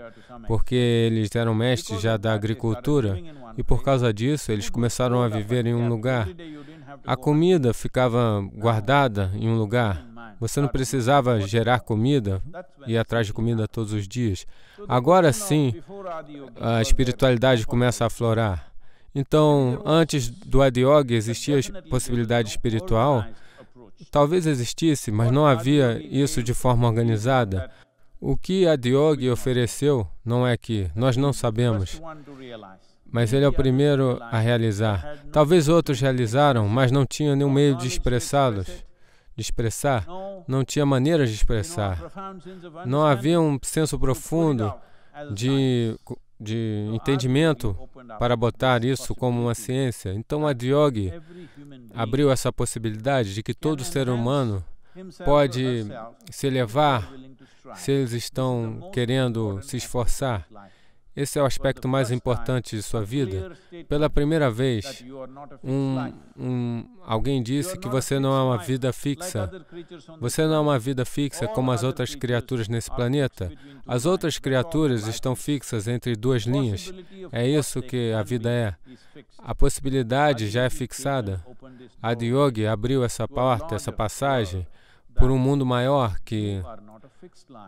porque eles eram mestres já da agricultura, e por causa disso eles começaram a viver em um lugar a comida ficava guardada em um lugar. Você não precisava gerar comida e ir atrás de comida todos os dias. Agora sim, a espiritualidade começa a aflorar. Então, antes do Adiog existia possibilidade espiritual? Talvez existisse, mas não havia isso de forma organizada. O que Adiog ofereceu não é que nós não sabemos mas ele é o primeiro a realizar. Talvez outros realizaram, mas não tinham nenhum meio de expressá-los, de expressar, não tinha maneiras de expressar. Não havia um senso profundo de, de entendimento para botar isso como uma ciência. Então, a Diogi abriu essa possibilidade de que todo ser humano pode se elevar se eles estão querendo se esforçar. Esse é o aspecto mais importante de sua vida. Pela primeira vez, um, um, alguém disse que você não é uma vida fixa. Você não é uma vida fixa como as outras criaturas nesse planeta. As outras criaturas estão fixas entre duas linhas. É isso que a vida é. A possibilidade já é fixada. A abriu essa porta, essa passagem, por um mundo maior que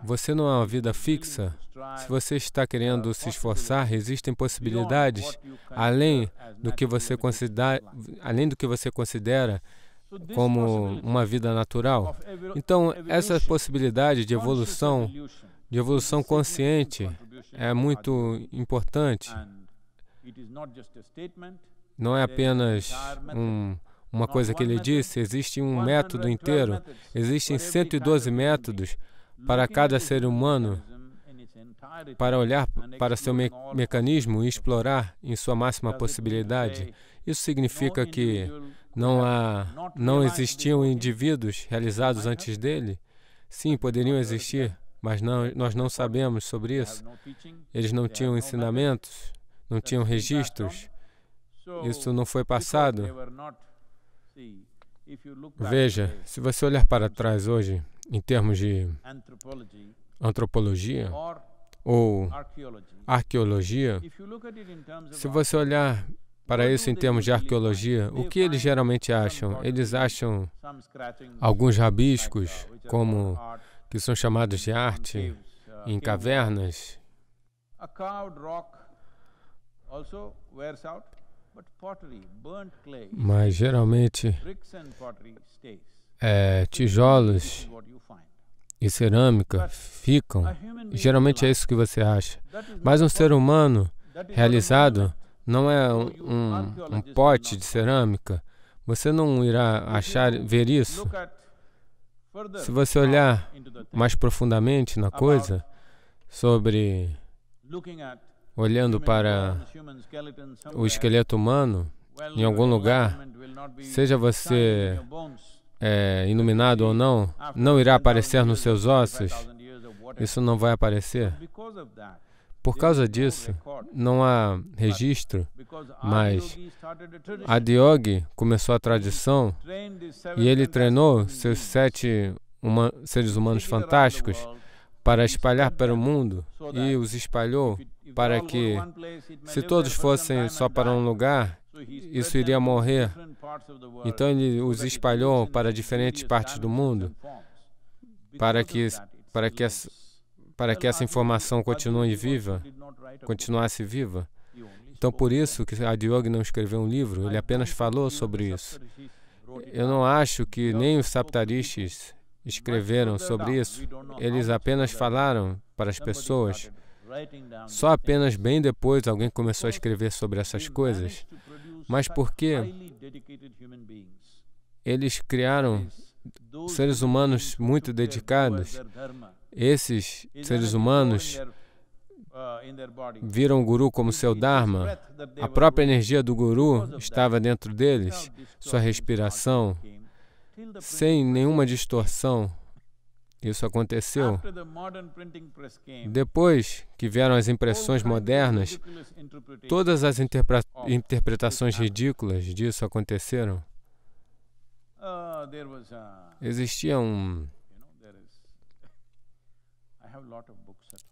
você não é uma vida fixa. Se você está querendo se esforçar, existem possibilidades além do que você considera, além do que você considera como uma vida natural. Então, essa possibilidade de evolução, de evolução consciente, é muito importante. Não é apenas um uma coisa que ele disse: existe um método inteiro, existem 112 métodos para cada ser humano para olhar para seu me mecanismo e explorar em sua máxima possibilidade. Isso significa que não, há, não existiam indivíduos realizados antes dele? Sim, poderiam existir, mas não, nós não sabemos sobre isso. Eles não tinham ensinamentos, não tinham registros. Isso não foi passado. Veja, se você olhar para trás hoje, em termos de antropologia ou arqueologia, se você olhar para isso em termos de arqueologia, o que eles geralmente acham? Eles acham alguns rabiscos, como que são chamados de arte, em cavernas. Mas geralmente é, tijolos e cerâmica ficam. Geralmente é isso que você acha. Mas um ser humano realizado não é um, um, um pote de cerâmica. Você não irá achar, ver isso. Se você olhar mais profundamente na coisa sobre olhando para o esqueleto humano, em algum lugar, seja você é, iluminado ou não, não irá aparecer nos seus ossos. Isso não vai aparecer. Por causa disso, não há registro, mas Adiyogi começou a tradição e ele treinou seus sete uma, seres humanos fantásticos para espalhar para o mundo e os espalhou para que, se todos fossem só para um lugar, isso iria morrer. Então ele os espalhou para diferentes partes do mundo para que, para que, essa, para que essa informação continue viva, continuasse viva. Então, por isso que Adiog não escreveu um livro, ele apenas falou sobre isso. Eu não acho que nem os saptaristas escreveram é sobre isso. Eles apenas falaram para as pessoas. Só apenas bem depois alguém começou a escrever sobre essas coisas. Mas por quê? eles criaram seres humanos muito dedicados, esses seres humanos uh, viram o Guru como seu Dharma. A própria energia do Guru estava dentro deles, sua respiração, sem nenhuma distorção. Isso aconteceu depois que vieram as impressões modernas. Todas as interpre interpretações ridículas disso aconteceram. Uh, Existia um.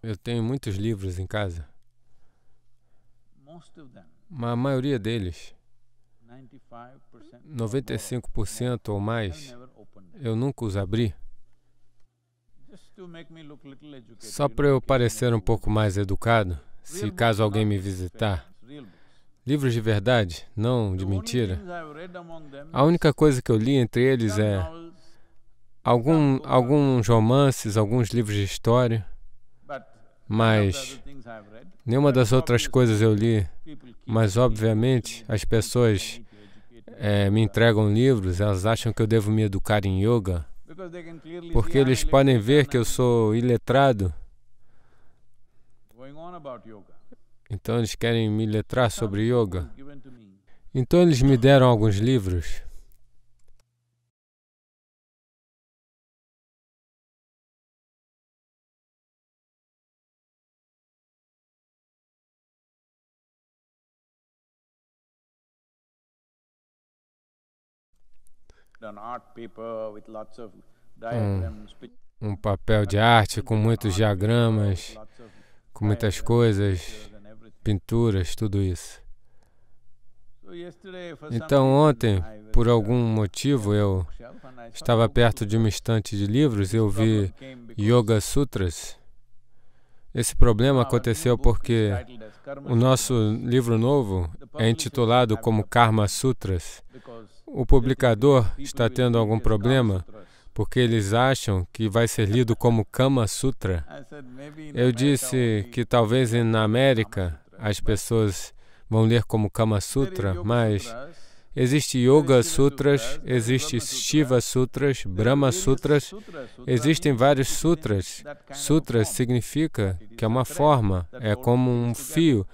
Eu tenho muitos livros em casa. A maioria deles 95% ou mais, eu nunca os abri. Só para eu parecer um pouco mais educado, se caso alguém me visitar. Livros de verdade, não de mentira. A única coisa que eu li entre eles é algum, alguns romances, alguns livros de história, mas nenhuma das outras coisas eu li. Mas, obviamente, as pessoas é, me entregam livros, elas acham que eu devo me educar em yoga, porque eles podem ver que eu sou iletrado. Então eles querem me letrar sobre yoga. Então eles me deram alguns livros. um papel de arte com muitos diagramas, com muitas coisas, pinturas, tudo isso. Então, ontem, por algum motivo, eu estava perto de uma estante de livros e eu vi Yoga Sutras. Esse problema aconteceu porque o nosso livro novo é intitulado como Karma Sutras, o publicador está tendo algum problema porque eles acham que vai ser lido como Kama Sutra. Eu disse que talvez na América as pessoas vão ler como Kama Sutra, mas Existe Yoga Sutras, existe Shiva Sutras, Brahma Sutras, existem vários sutras. Sutras significa que é uma forma, é como um fio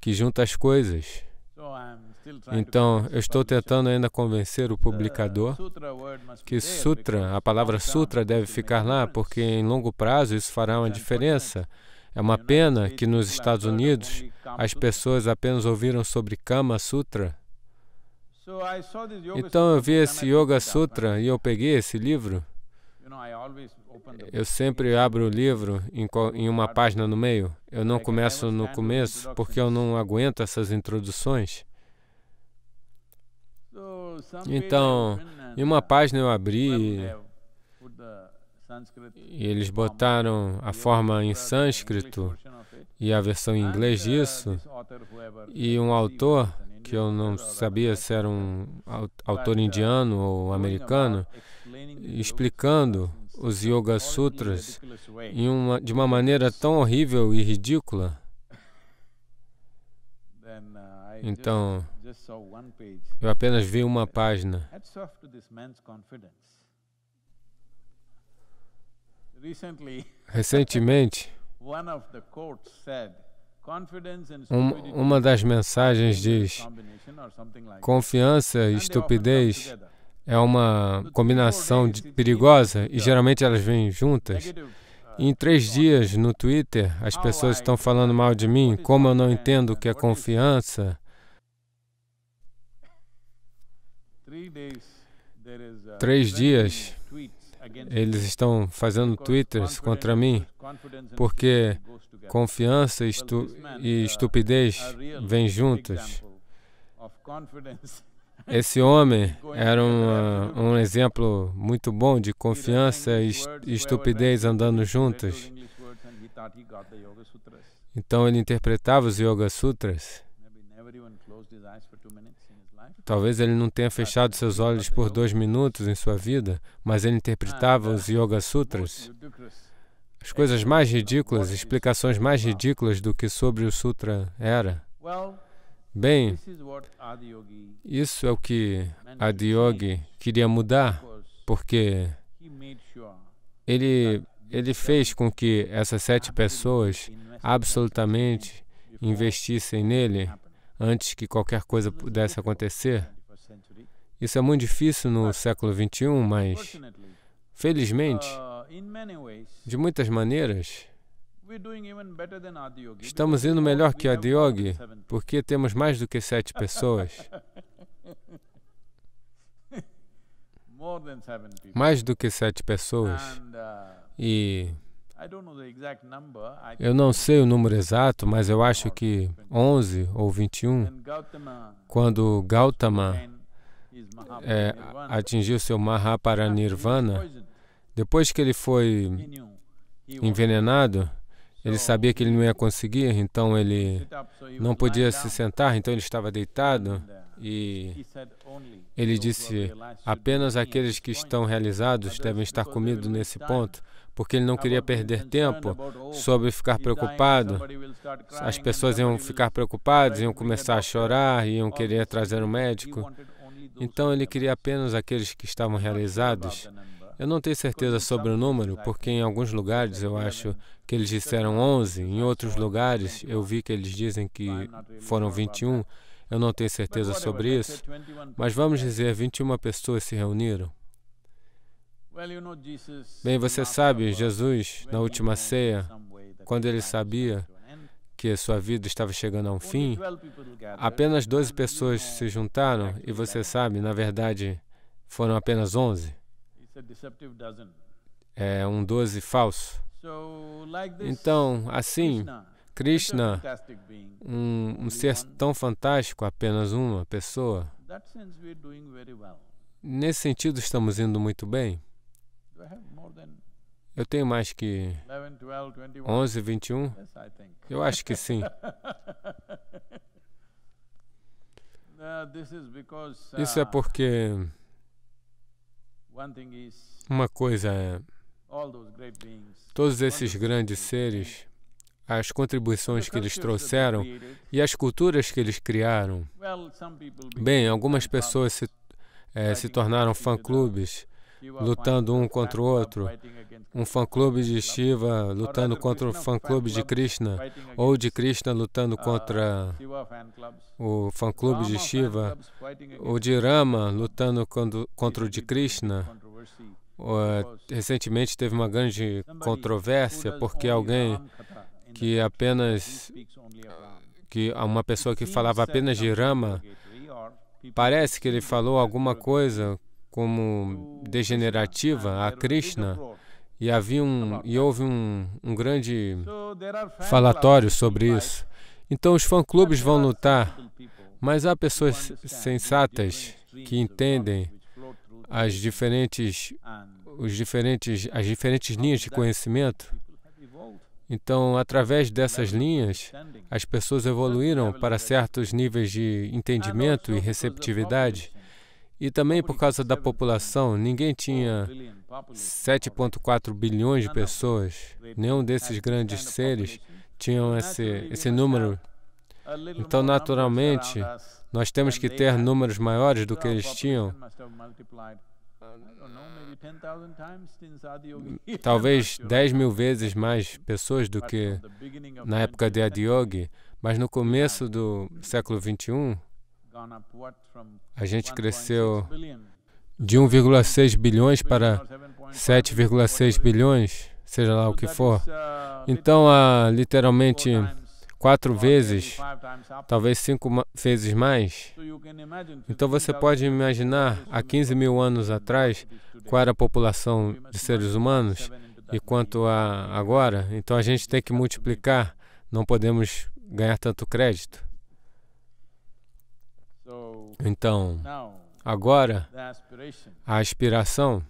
que junta as coisas. Então, eu estou tentando ainda convencer o é, publicador que sutra, a palavra sutra deve ficar lá, porque em longo prazo isso fará uma diferença. É uma pena que nos Estados Unidos as pessoas apenas ouviram sobre Kama Sutra. Então eu vi esse Yoga Sutra e eu peguei esse livro. Eu sempre abro o livro em uma página no meio. Eu não começo no começo porque eu não aguento essas introduções. Então, em uma página eu abri e eles botaram a forma em sânscrito e a versão em inglês disso. E um autor, que eu não sabia se era um autor indiano ou americano, explicando os Yoga Sutras uma, de uma maneira tão horrível e ridícula. Então, eu apenas vi uma página. Recentemente, *laughs* um, uma das mensagens diz: confiança e estupidez é uma combinação perigosa e geralmente elas vêm juntas. Uh, em três dias no Twitter, as pessoas estão falando mal de mim, como eu não entendo o que é confiança Uh, três dias, eles estão fazendo twitters contra mim, porque confiança e, estu e uh, estupidez vêm juntas. *laughs* Esse homem *laughs* era um, uh, um exemplo muito bom de confiança e estupidez andando juntas. Então ele interpretava os Yoga Sutras. Talvez ele não tenha fechado seus olhos por dois minutos em sua vida, mas ele interpretava os Yoga Sutras. As coisas mais ridículas, explicações mais ridículas do que sobre o Sutra era. Bem, isso é o que Adiyogi queria mudar, porque ele, ele fez com que essas sete pessoas absolutamente investissem nele antes que qualquer coisa pudesse é acontecer. Isso é muito difícil no século XXI, mas, felizmente, uh, de muitas maneiras, estamos indo melhor que Adiyogi, porque temos mais do que sete pessoas. *laughs* Mais do que sete pessoas. Uh, e eu não sei o número exato, mas eu acho que 11 ou 21, quando Gautama é, atingiu seu Mahaparanirvana, depois que ele foi envenenado, ele sabia que ele não ia conseguir, então ele não podia se sentar, então ele estava deitado uh, e ele disse: apenas aqueles que estão realizados devem estar comidos nesse ponto porque ele não tá queria perder tá tempo é oh. sobre ficar preocupado. As pessoas iam ficar preocupadas, iam começar a chorar, iam querer trazer um médico. Então ele queria apenas aqueles que estavam realizados. Eu não tenho certeza sobre o número, porque em alguns lugares eu acho que eles disseram 11, em outros lugares eu vi que eles dizem que foram 21. Eu não tenho certeza sobre isso, mas vamos dizer 21 pessoas se reuniram. Bem, você sabe, Jesus, na última ceia, quando ele sabia que sua vida estava chegando a um fim, apenas 12 pessoas se juntaram e você sabe, na verdade, foram apenas 11. É um 12 falso. Então, assim, Krishna, um, um ser tão fantástico, apenas uma pessoa, nesse sentido estamos indo muito bem. Eu tenho mais que 11, 21? Eu acho que sim. *laughs* Isso é uh, porque uma coisa é todos esses grandes seres, as contribuições que eles trouxeram e as culturas que eles criaram. Bem, algumas pessoas se, é, se tornaram fã-clubes lutando um contra o outro, um fã-clube de Shiva lutando contra o fã-clube de Krishna, ou de Krishna lutando contra o fã-clube de Shiva, ou de Rama lutando contra o de Krishna. É, recentemente teve uma grande controvérsia porque alguém que apenas que ah, uma pessoa que falava apenas de Rama parece que ele falou alguma coisa como degenerativa a Krishna e havia um e houve um, um grande falatório sobre isso. Então os fã-clubes vão lutar, mas há pessoas sensatas que entendem as diferentes os diferentes as diferentes linhas de conhecimento. Então, através dessas linhas, as pessoas evoluíram para certos níveis de entendimento e receptividade. E também por causa da população, é ninguém né? tinha 7,4 bilhões de pessoas. Nenhum desses grandes seres tinham esse, esse número. Então, naturalmente, nós temos que ter números maiores do que eles tinham. Talvez 10 mil vezes mais pessoas do que na época de Adiyogi, mas no começo do século 21, a gente cresceu de 1,6 bilhões para 7,6 bilhões, seja lá o que for. Uh, então, há literalmente quatro vezes, talvez cinco vezes mais. Então você pode imaginar, há 15 mil anos atrás, qual era a população de seres humanos e quanto a agora. Então a gente tem que multiplicar, não podemos ganhar tanto crédito. Então, agora, a aspiração,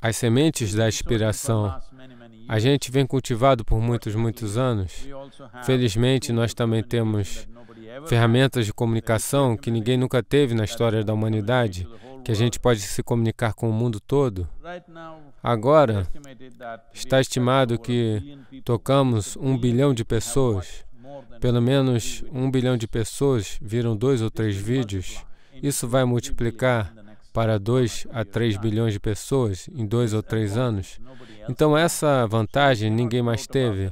as sementes da aspiração, a gente vem cultivado por muitos, muitos anos. Felizmente, nós também temos ferramentas de comunicação que ninguém nunca teve na história da humanidade, que a gente pode se comunicar com o mundo todo. Agora, está estimado que tocamos um bilhão de pessoas pelo menos um bilhão de pessoas viram dois ou três vídeos, isso vai multiplicar para dois a três bilhões de pessoas em dois ou três anos. Então, essa vantagem ninguém mais teve.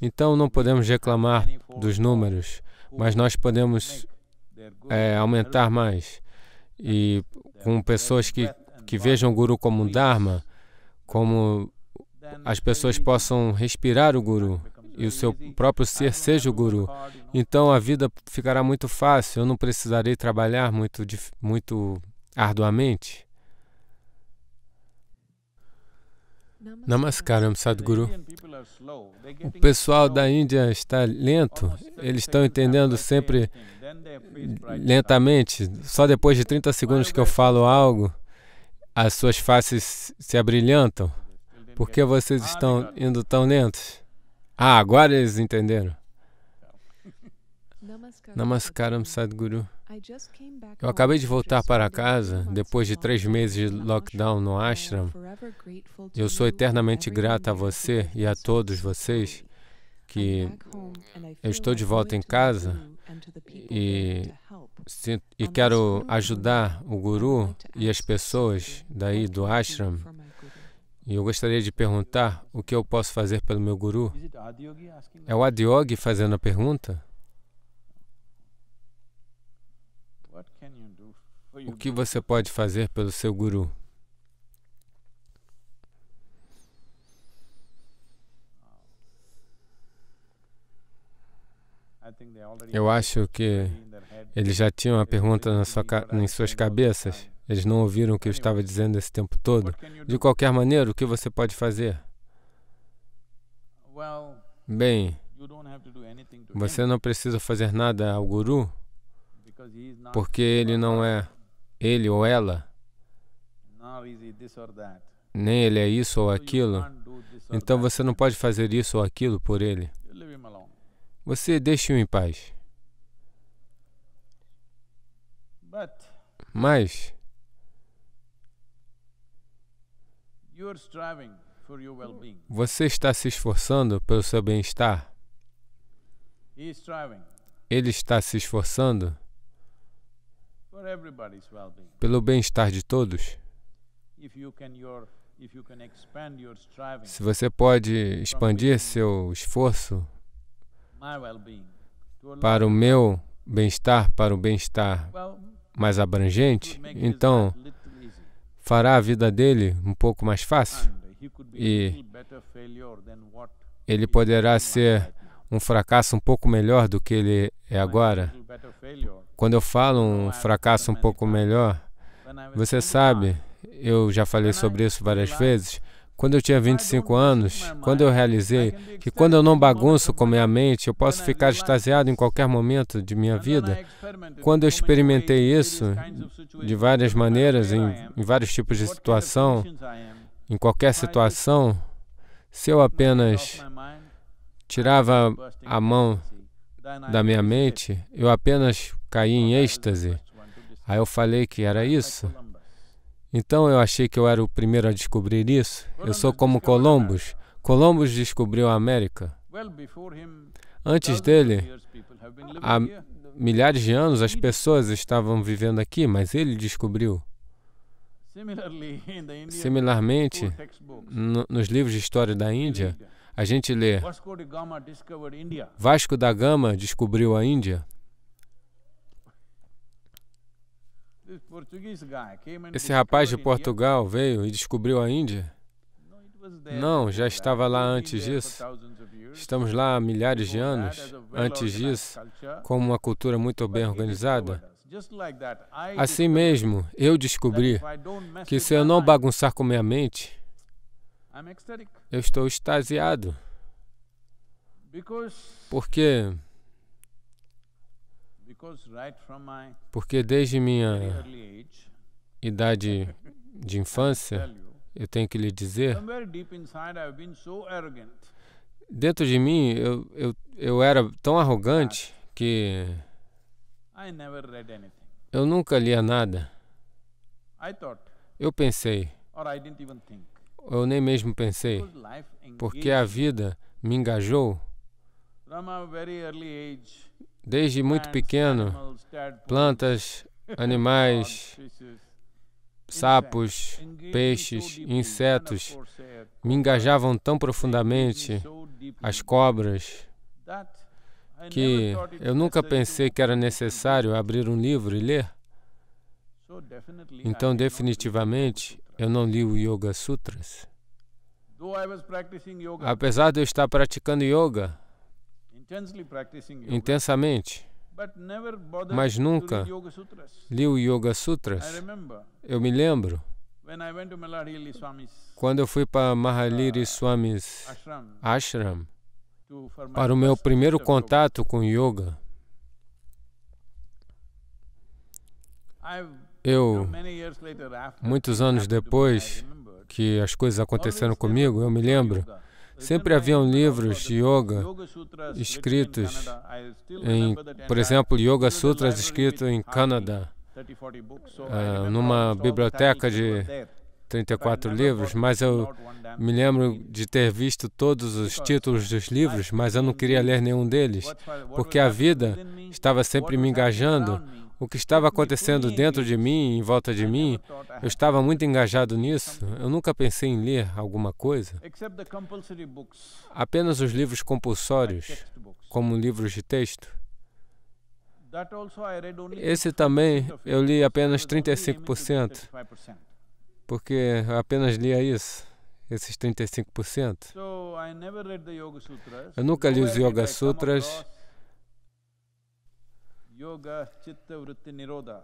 Então, não podemos reclamar dos números, mas nós podemos é, aumentar mais. E com pessoas que, que vejam o Guru como um Dharma, como as pessoas possam respirar o Guru e o seu próprio ser seja o guru. Então a vida ficará muito fácil, eu não precisarei trabalhar muito, muito arduamente. Namaskaram, Sadhguru. O pessoal da Índia está lento, eles estão entendendo sempre lentamente. Só depois de 30 segundos que eu falo algo, as suas faces se abrilhantam. Por que vocês estão indo tão lentos? Ah, agora eles entenderam. Namaskaram, Sadhguru. Eu acabei de voltar para casa depois de três meses de lockdown no ashram. Eu sou eternamente grata a você e a todos vocês que eu estou de volta em casa e, e quero ajudar o Guru e as pessoas daí do ashram e eu gostaria de perguntar o que eu posso fazer pelo meu guru. É o Adiyogi fazendo a pergunta? O que você pode fazer pelo seu guru? Eu acho que eles já tinham a pergunta na sua, em suas cabeças. Eles não ouviram o que eu estava dizendo esse tempo todo. De qualquer maneira, o que você pode fazer? Bem, você não precisa fazer nada ao guru, porque ele não é ele ou ela, nem ele é isso ou aquilo. Então você não pode fazer isso ou aquilo por ele. Você deixe-o em paz. Mas, Você está se esforçando pelo seu bem-estar? Ele está se esforçando pelo bem-estar de todos? Se você pode expandir seu esforço para o meu bem-estar, para o bem-estar mais abrangente, então fará a vida dele um pouco mais fácil e ele poderá ser um fracasso um pouco melhor do que ele é agora. Quando eu falo um fracasso um pouco melhor, você sabe, eu já falei sobre isso várias vezes. Quando eu tinha 25 anos, quando eu realizei que quando eu não bagunço com minha mente, eu posso ficar extasiado em qualquer momento de minha vida, quando eu experimentei isso de várias maneiras, em, em vários tipos de situação, em qualquer situação, se eu apenas tirava a mão da minha mente, eu apenas caí em êxtase. Aí eu falei que era isso. Então eu achei que eu era o primeiro a descobrir isso. Eu sou como Columbus. Columbus descobriu a América. Antes dele, há milhares de anos, as pessoas estavam vivendo aqui, mas ele descobriu. *laughs* Similarmente, no, nos livros de história da Índia, a gente lê Vasco da Gama descobriu a Índia. Esse rapaz de Portugal veio e descobriu a Índia? Não, já né, estava lá antes disso. Estamos lá há milhares de anos antes disso, com uma cultura muito bem organizada. Assim mesmo, eu descobri que se eu não bagunçar com minha mente, eu estou extasiado. Porque porque desde minha idade de infância, eu tenho que lhe dizer, dentro de mim eu, eu, eu era tão arrogante que eu nunca lia nada. Eu pensei, eu nem mesmo pensei, porque a vida me engajou. Desde muito pequeno, plantas, animais, sapos, peixes, insetos me engajavam tão profundamente, as cobras, que eu nunca pensei que era necessário abrir um livro e ler. Então, definitivamente, eu não li o Yoga Sutras. Apesar de eu estar praticando yoga, intensamente, mas nunca li o Yoga Sutras. Eu me lembro quando eu fui para Mahaliri ah, Swami's ashram para o meu primeiro contato com yoga. Eu, muitos anos depois que as coisas aconteceram comigo, eu me lembro Sempre haviam livros de yoga escritos, em, por exemplo, Yoga Sutras escritos em Canadá, ah, numa biblioteca de 34 livros, mas eu me lembro de ter visto todos os títulos dos livros, mas eu não queria ler nenhum deles, porque a vida estava sempre me engajando o que estava acontecendo dentro de mim, em volta de mim, eu estava muito engajado nisso. Eu nunca pensei em ler alguma coisa, apenas os livros compulsórios, como livros de texto. Esse também eu li apenas 35%, porque apenas lia isso, esses 35%. Eu nunca li os Yoga Sutras. Yoga Chitta Vritti Nirodha.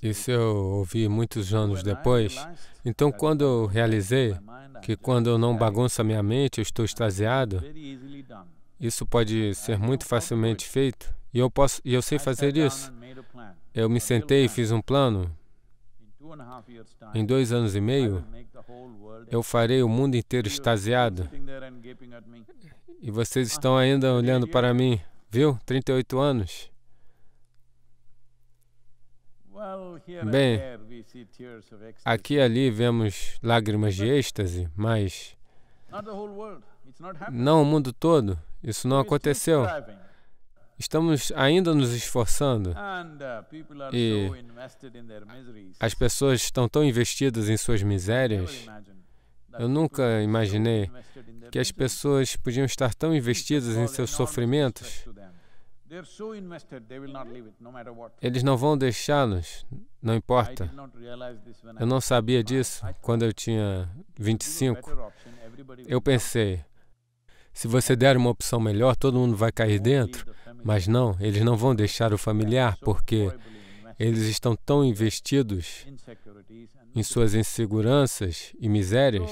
Isso eu ouvi muitos anos depois. Então, quando eu realizei que quando eu não bagunço a minha mente, eu estou extasiado, isso pode ser muito facilmente feito. E eu, posso, e eu sei fazer isso. Eu me sentei e fiz um plano. Em dois anos e meio, eu farei o mundo inteiro extasiado. E vocês estão ainda olhando para mim, viu? 38 anos. Bem, aqui e ali vemos lágrimas de êxtase, mas não o mundo todo. Isso não aconteceu. Estamos ainda nos esforçando uh, e as pessoas estão tão investidas em suas misérias. Eu nunca imaginei que as pessoas podiam estar tão investidas em seus sofrimentos. Eles não vão deixá-los, não importa. Eu não sabia disso quando eu tinha 25. Eu pensei, se você der uma opção melhor, todo mundo vai cair dentro mas não, eles não vão deixar o familiar é, porque né? eles estão tão investidos em suas inseguranças e misérias.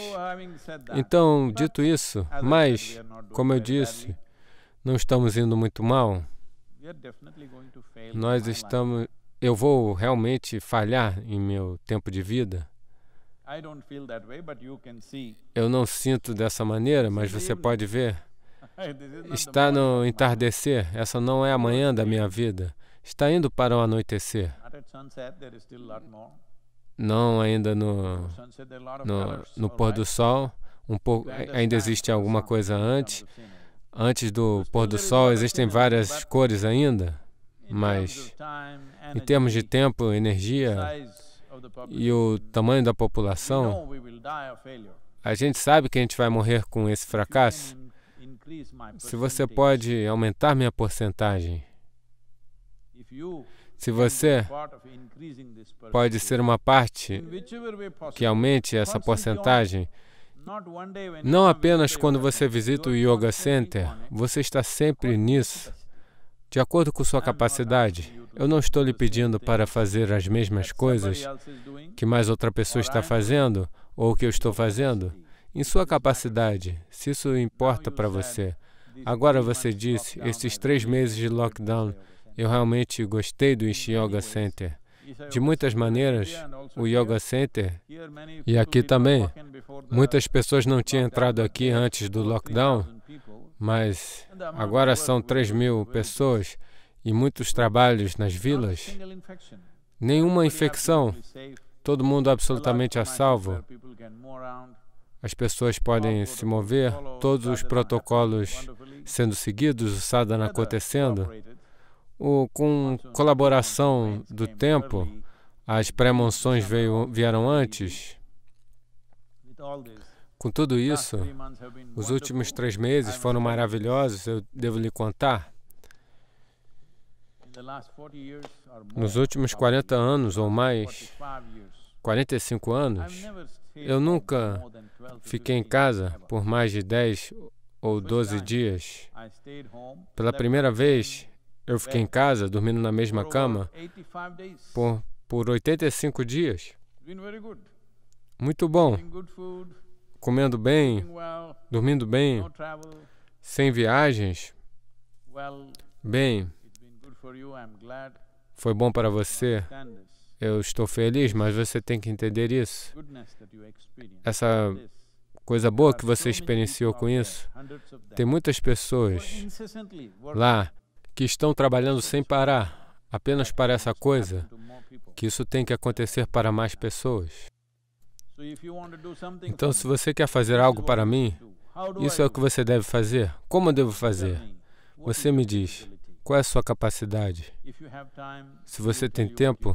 Então, dito isso, mas, como eu disse, não estamos indo muito mal. Nós estamos. Eu vou realmente falhar em meu tempo de vida. Eu não sinto dessa maneira, mas você pode ver. Está no entardecer, essa não é a manhã da minha vida. Está indo para o anoitecer. Não ainda no, no, no pôr do sol, um pouco, ainda existe alguma coisa antes. Antes do pôr do sol existem várias cores ainda, mas em termos de tempo, energia e o tamanho da população, a gente sabe que a gente vai morrer com esse fracasso se você pode aumentar minha porcentagem, se você pode ser uma parte que aumente essa porcentagem, não apenas quando você visita o Yoga Center, você está sempre nisso, de acordo com sua capacidade. Eu não estou lhe pedindo para fazer as mesmas coisas que mais outra pessoa está fazendo ou que eu estou fazendo em sua capacidade, se isso importa para você. Agora você disse, esses três meses de lockdown, eu realmente gostei do Ishi Yoga Center. De muitas maneiras, o Yoga Center, e aqui também, muitas pessoas não tinham entrado aqui antes do lockdown, mas agora são 3 mil pessoas e muitos trabalhos nas vilas. Nenhuma infecção, todo mundo absolutamente a salvo as pessoas podem se mover, todos os protocolos sendo seguidos, o sadhana acontecendo, o, com colaboração do tempo, as pré-monções vieram antes. Com tudo isso, os últimos três meses foram maravilhosos, eu devo lhe contar. Nos últimos 40 anos ou mais, 45 anos, eu nunca fiquei em casa por mais de 10 ou 12 dias. Pela primeira vez, eu fiquei em casa, dormindo na mesma cama, por, por 85 dias. Muito bom. Comendo bem, dormindo bem, sem viagens. Bem, foi bom para você eu estou feliz, mas você tem que entender isso. Essa coisa boa que você experienciou com isso. Tem muitas pessoas lá que estão trabalhando sem parar apenas para essa coisa, que isso tem que acontecer para mais pessoas. Então, se você quer fazer algo para mim, isso é o que você deve fazer. Como eu devo fazer? Você me diz, qual é a sua capacidade? Se você tem tempo,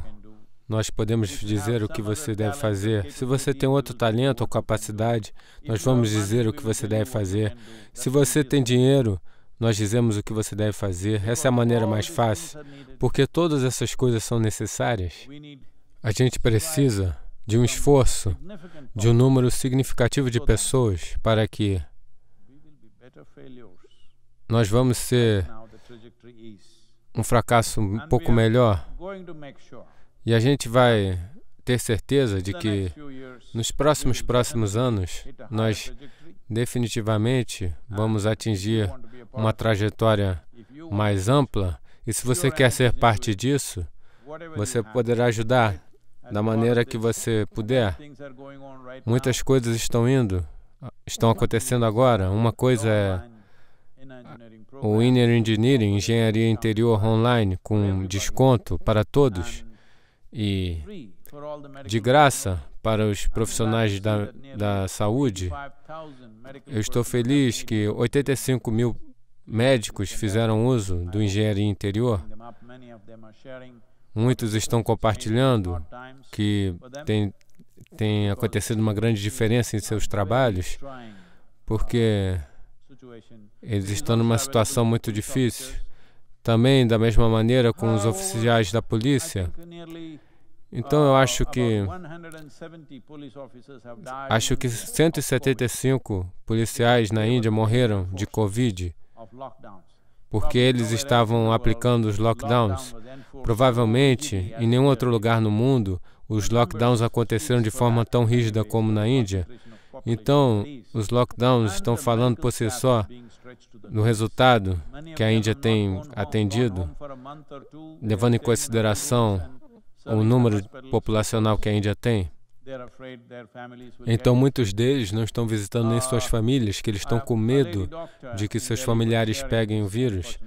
nós podemos dizer então, o que você deve fazer. Se você tem outro talento ou capacidade, nós vamos dizer o que você deve fazer. Se você tem dinheiro, nós dizemos o que você deve fazer. Essa é a maneira mais fácil, porque todas essas coisas são necessárias. A gente precisa de um esforço de um número significativo de pessoas para que nós vamos ser um fracasso um pouco melhor e a gente vai ter certeza de que nos próximos próximos anos nós definitivamente vamos atingir uma trajetória mais ampla e se você quer ser parte disso, você poderá ajudar da maneira que você puder. Muitas coisas estão indo, estão acontecendo agora. Uma coisa é o Inner Engineering, Engenharia Interior Online, com desconto para todos e de graça para os profissionais da, da saúde. Eu estou feliz que 85 mil médicos fizeram uso do engenharia interior. Muitos estão compartilhando que tem, tem acontecido uma grande diferença em seus trabalhos, porque eles estão numa situação muito difícil. Também, da mesma maneira, com os oficiais da polícia, então eu acho que acho que 175 policiais na Índia morreram de covid porque eles estavam aplicando os lockdowns. Provavelmente, em nenhum outro lugar no mundo, os lockdowns aconteceram de forma tão rígida como na Índia. Então, os lockdowns estão falando por si só no resultado que a Índia tem atendido, levando em consideração o número populacional que a Índia tem. Então, muitos deles não estão visitando nem suas ah, famílias, que eles estão com medo de que seus familiares peguem o vírus.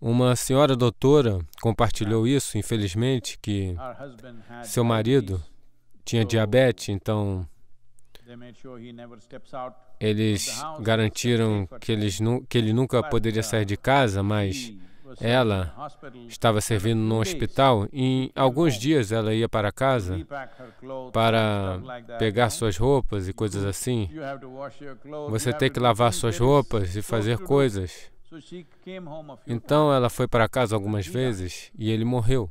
Uma senhora doutora compartilhou ah. isso, infelizmente, que seu marido tinha diabetes, então eles garantiram que, eles que ele nunca poderia sair de uh, casa, mas ela estava servindo num hospital e em alguns dias ela ia para casa para pegar suas roupas e coisas assim. Você tem que lavar suas roupas e fazer coisas. Então ela foi para casa algumas vezes e ele morreu.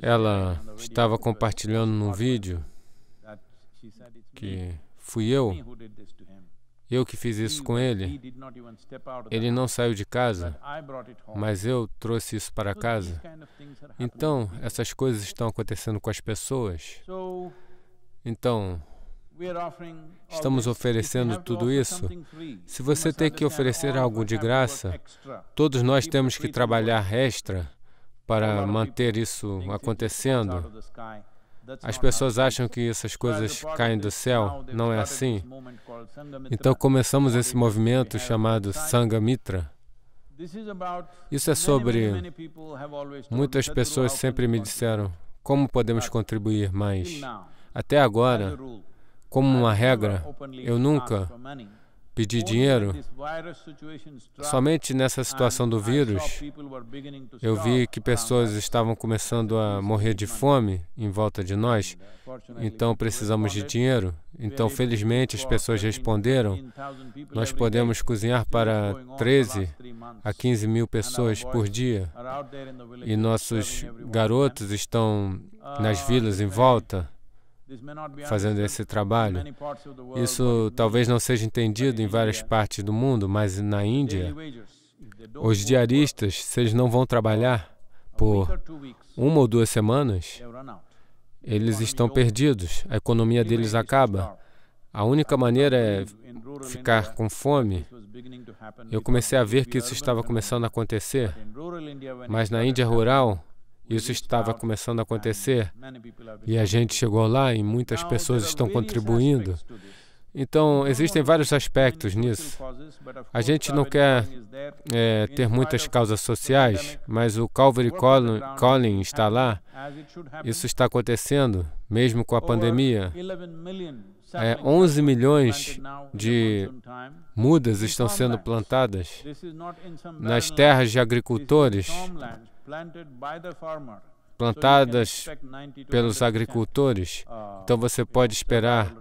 Ela estava compartilhando num vídeo que fui eu eu que fiz isso com ele. Ele não saiu de casa, mas eu trouxe isso para casa. Então, essas coisas estão acontecendo com as pessoas. Então, estamos oferecendo tudo isso. Se você tem que oferecer algo de graça, todos nós temos que trabalhar extra para manter isso acontecendo. As pessoas acham que essas coisas caem do céu, não é assim? Então começamos esse movimento chamado Sangamitra. Isso é sobre. Muitas pessoas sempre me disseram como podemos contribuir mais. Até agora, como uma regra, eu nunca pedir dinheiro. Somente nessa situação do vírus, eu vi que uh, pessoas estavam começando a morrer de fome em volta de nós, uh, então precisamos de dinheiro. Então, felizmente, as pessoas responderam. Nós podemos cozinhar para 13 a 15 mil pessoas por dia, e nossos garotos estão uh, nas vilas em volta fazendo esse trabalho. Isso talvez não seja entendido em várias partes do mundo, mas na Índia, os diaristas, se eles não vão trabalhar por uma ou duas semanas, eles estão perdidos, a economia deles acaba. A única maneira é ficar com fome. Eu comecei a ver que isso estava começando a acontecer, mas na Índia rural, isso estava começando a acontecer e a gente chegou lá e muitas pessoas estão contribuindo. Então, existem vários aspectos nisso. A gente não quer é, ter muitas causas sociais, mas o Calvary Collin, está lá. Isso está acontecendo, mesmo com a pandemia. É, 11 milhões de mudas estão sendo plantadas nas terras de agricultores plantadas pelos agricultores, então você pode esperar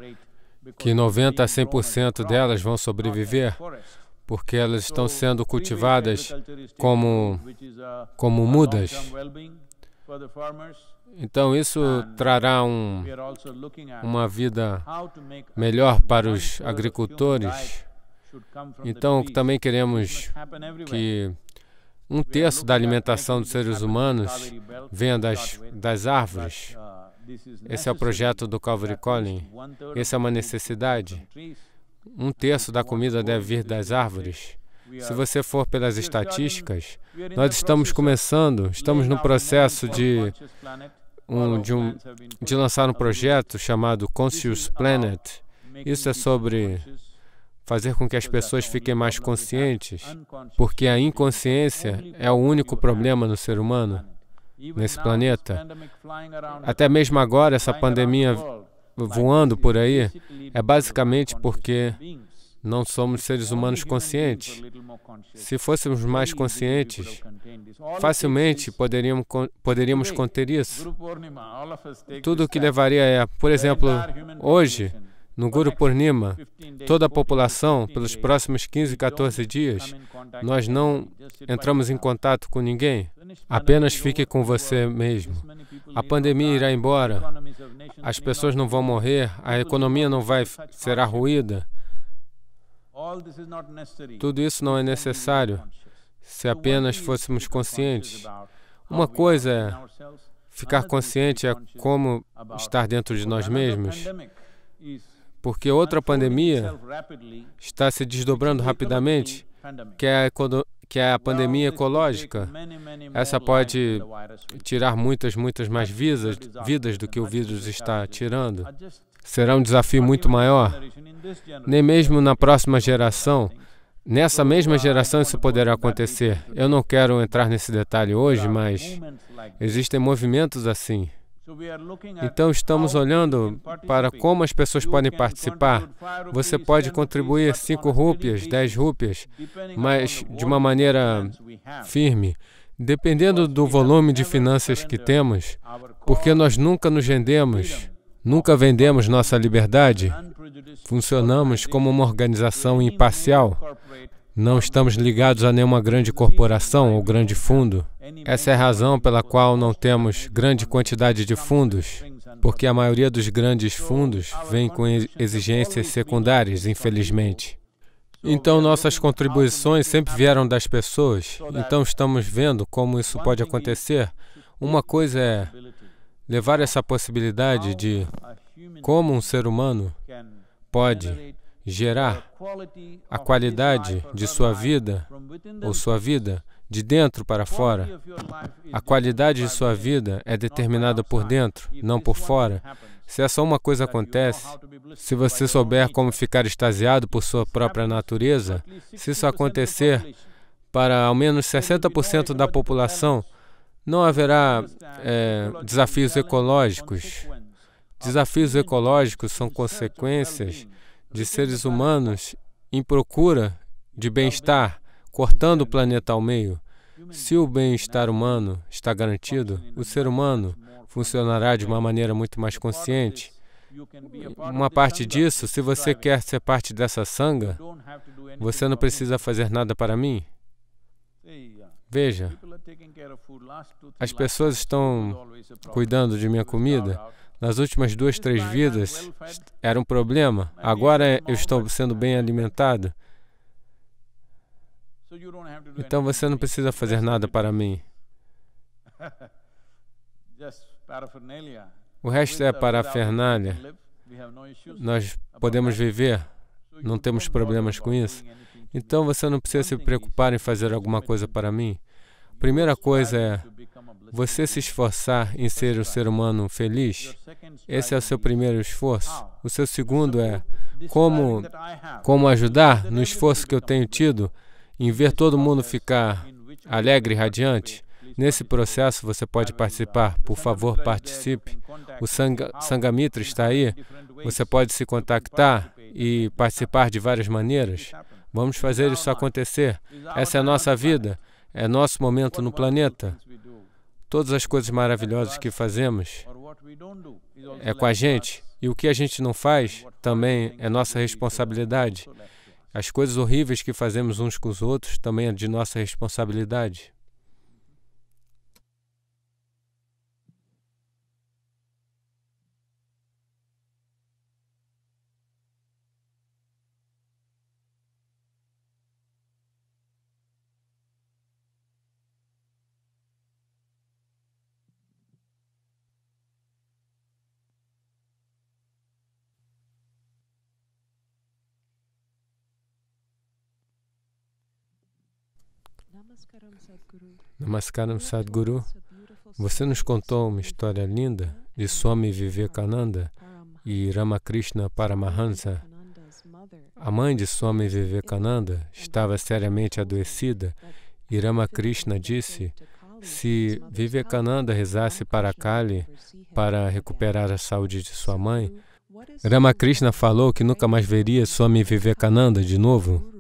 que 90 a 100% delas vão sobreviver, porque elas estão sendo cultivadas como, uh, como mudas. Então, isso trará um, uma vida melhor para os agricultores. Então, também queremos que um terço da alimentação dos seres humanos vem das, das árvores. Esse é o projeto do Calvary Collin. Essa é uma necessidade. Um terço da comida deve vir das árvores. Se você for pelas estatísticas, nós estamos começando, estamos no processo de, um, de, um, de lançar um projeto chamado Conscious Planet. Isso é sobre fazer com que as pessoas fiquem mais conscientes, porque a inconsciência é, é o único problema no ser humano, nesse planeta. Até mesmo agora, essa pandemia voando por aí é basicamente porque não somos seres humanos conscientes. Se fôssemos mais conscientes, facilmente poderíamos, poderíamos conter isso. Tudo o que levaria é, por exemplo, hoje, no Guru Purnima, toda a população, pelos próximos 15, 14 dias, nós não entramos em contato com ninguém. Apenas fique com você mesmo. A pandemia irá embora, as pessoas não vão morrer, a economia não vai ser arruída. Tudo isso não é necessário se apenas fôssemos conscientes. Uma coisa é ficar consciente é como estar dentro de nós mesmos porque outra pandemia está se desdobrando rapidamente, que é que é a pandemia ecológica. Essa pode tirar muitas, muitas mais vidas, vidas do que o vírus está tirando. Será um desafio muito maior. Nem mesmo na próxima geração, nessa mesma geração, isso poderá acontecer. Eu não quero entrar nesse detalhe hoje, mas existem movimentos assim. Então, estamos olhando para como as pessoas podem participar. Você pode contribuir 5 rúpias, 10 rúpias, mas de uma maneira firme, dependendo do volume de finanças que temos, porque nós nunca nos rendemos, nunca vendemos nossa liberdade, funcionamos como uma organização imparcial. Não estamos ligados a nenhuma grande corporação ou grande fundo. Essa é a razão pela qual não temos grande quantidade de fundos, porque a maioria dos grandes fundos vem com exigências secundárias, infelizmente. Então, nossas contribuições sempre vieram das pessoas. Então, estamos vendo como isso pode acontecer. Uma coisa é levar essa possibilidade de como um ser humano pode gerar a qualidade de sua vida ou sua vida de dentro para fora. A qualidade de sua vida é determinada por dentro, não por fora. Se essa uma coisa acontece, se você souber como ficar extasiado por sua própria natureza, se isso acontecer para ao menos 60% da população, não haverá é, desafios ecológicos. Desafios ecológicos são consequências de seres humanos em procura de bem-estar, cortando o planeta ao meio. Se o bem-estar humano está garantido, o ser humano funcionará de uma maneira muito mais consciente. Uma parte disso, se você quer ser parte dessa sanga, você não precisa fazer nada para mim. Veja, as pessoas estão cuidando de minha comida nas últimas duas, três vidas era um problema. Agora eu estou sendo bem alimentado. Então você não precisa fazer nada para mim. O resto é parafernália. Nós podemos viver, não temos problemas com isso. Então você não precisa se preocupar em fazer alguma coisa para mim. Primeira coisa é você se esforçar em ser um ser humano feliz, esse é o seu primeiro esforço. O seu segundo é como, como ajudar no esforço que eu tenho tido em ver todo mundo ficar alegre e radiante. Nesse processo você pode participar. Por favor, participe. O Sangamitra está aí. Você pode se contactar e participar de várias maneiras. Vamos fazer isso acontecer. Essa é a nossa vida, é nosso momento no planeta. Todas as coisas maravilhosas que fazemos é com a gente, e o que a gente não faz também é nossa responsabilidade. As coisas horríveis que fazemos uns com os outros também é de nossa responsabilidade. Namaskaram Sadhguru, você nos contou uma história linda de Swami Vivekananda e Ramakrishna Paramahansa. A mãe de Swami Vivekananda estava seriamente adoecida e Ramakrishna disse: se Vivekananda rezasse para Kali para recuperar a saúde de sua mãe, Ramakrishna falou que nunca mais veria Swami Vivekananda de novo.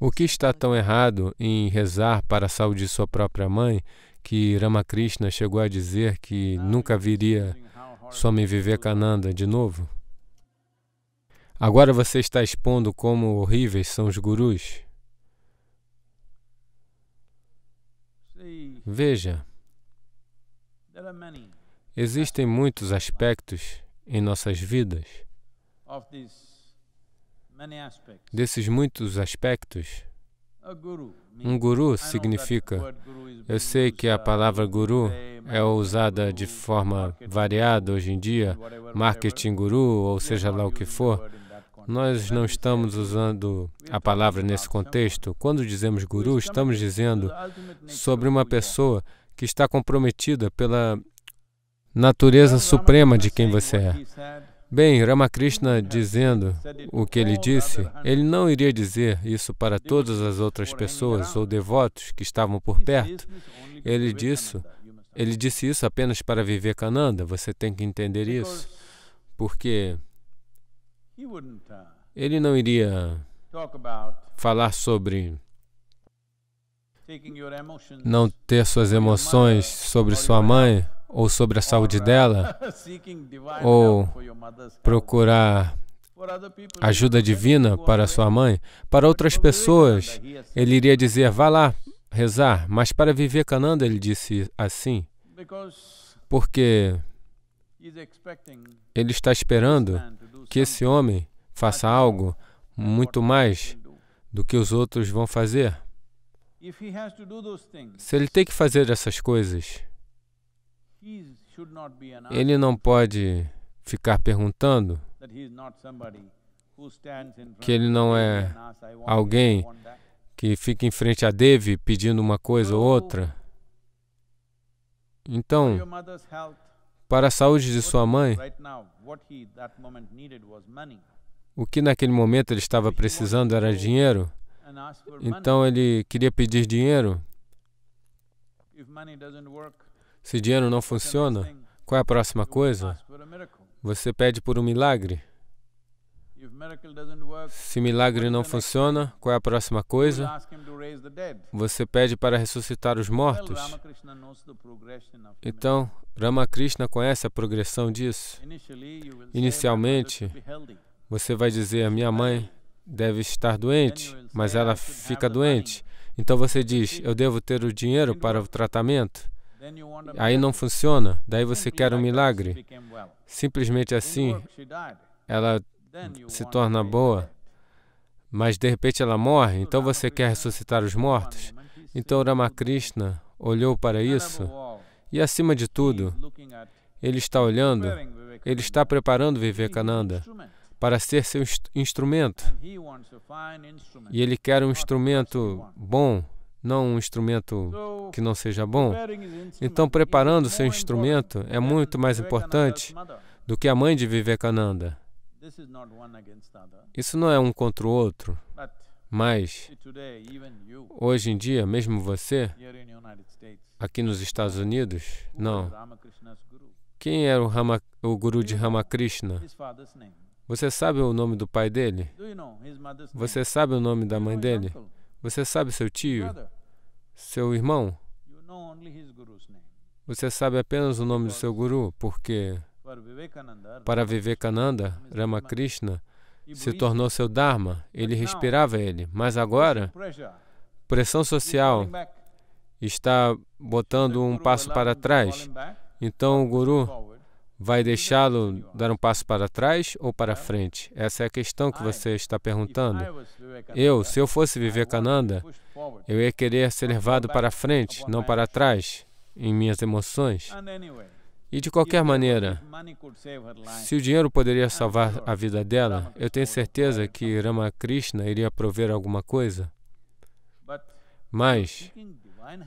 O que está tão errado em rezar para a saúde de sua própria mãe que Ramakrishna chegou a dizer que nunca viria Swami Vivekananda de novo? Agora você está expondo como horríveis são os gurus. Veja, existem muitos aspectos em nossas vidas desses muitos aspectos, um guru significa. Eu sei que a uh, palavra guru é usada de forma variada hoje em dia, marketing guru, ou seja lá o que for. Nós não estamos usando a palavra nesse contexto. Quando dizemos guru, estamos dizendo sobre uma pessoa que está comprometida pela natureza suprema de quem você é. Bem, Ramakrishna dizendo o que ele disse, ele não iria dizer isso para todas as outras pessoas ou devotos que estavam por perto. Ele disse, ele disse isso apenas para viver Vivekananda, você tem que entender isso, porque ele não iria falar sobre não ter suas emoções sobre sua mãe ou sobre a saúde dela, *laughs* ou procurar ajuda divina para sua mãe, para outras pessoas, ele iria dizer: vá lá rezar. Mas para Vivekananda, ele disse assim, porque ele está esperando que esse homem faça algo muito mais do que os outros vão fazer. Se ele tem que fazer essas coisas, ele não pode ficar perguntando que ele não é alguém que fica em frente a Devi pedindo uma coisa ou outra. Então, para a saúde de sua mãe, o que naquele momento ele estava precisando era dinheiro. Então ele queria pedir dinheiro. Se dinheiro não funciona, qual é a próxima coisa? Você pede por um milagre. Se milagre não funciona, qual é a próxima coisa? Você pede para ressuscitar os mortos. Então, Ramakrishna conhece a progressão disso. Inicialmente, você vai dizer: Minha mãe deve estar doente, mas ela fica doente. Então você diz: Eu devo ter o dinheiro para o tratamento aí não funciona, daí você quer um milagre. Simplesmente assim, ela se torna boa, mas de repente ela morre, então você quer ressuscitar os mortos. Então Ramakrishna olhou para isso e, acima de tudo, ele está olhando, ele está preparando Vivekananda para ser seu instrumento. E ele quer um instrumento bom não um instrumento que não seja bom. Então, preparando seu instrumento é muito mais importante do que a mãe de Vivekananda. Isso não é um contra o outro, mas hoje em dia, mesmo você, aqui nos Estados Unidos, não. Quem era o, Rama, o guru de Ramakrishna? Você sabe o nome do pai dele? Você sabe o nome da mãe dele? Você sabe seu tio? Seu irmão? Você sabe apenas o nome do seu guru, porque para Vivekananda, Ramakrishna se tornou seu Dharma, ele respirava ele. Mas agora, pressão social está botando um passo para trás. Então o guru vai deixá-lo dar um passo para trás ou para frente? Essa é a questão que você está perguntando. Eu, se eu fosse viver Cananda, eu ia querer ser levado para frente, não para trás, em minhas emoções. E de qualquer maneira, se o dinheiro poderia salvar a vida dela, eu tenho certeza que Ramakrishna iria prover alguma coisa. Mas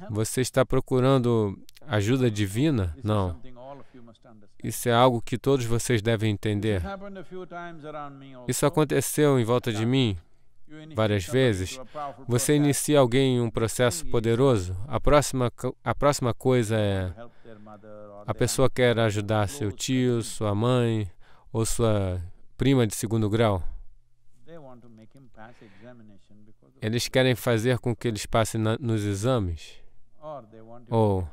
você está procurando ajuda divina? Não. Isso é algo que todos vocês devem entender. Isso aconteceu em volta de mim várias vezes. Você inicia alguém em um processo poderoso. A próxima, a próxima coisa é: a pessoa quer ajudar seu tio, sua mãe ou sua prima de segundo grau. Eles querem fazer com que eles passem na, nos exames? Ou oh.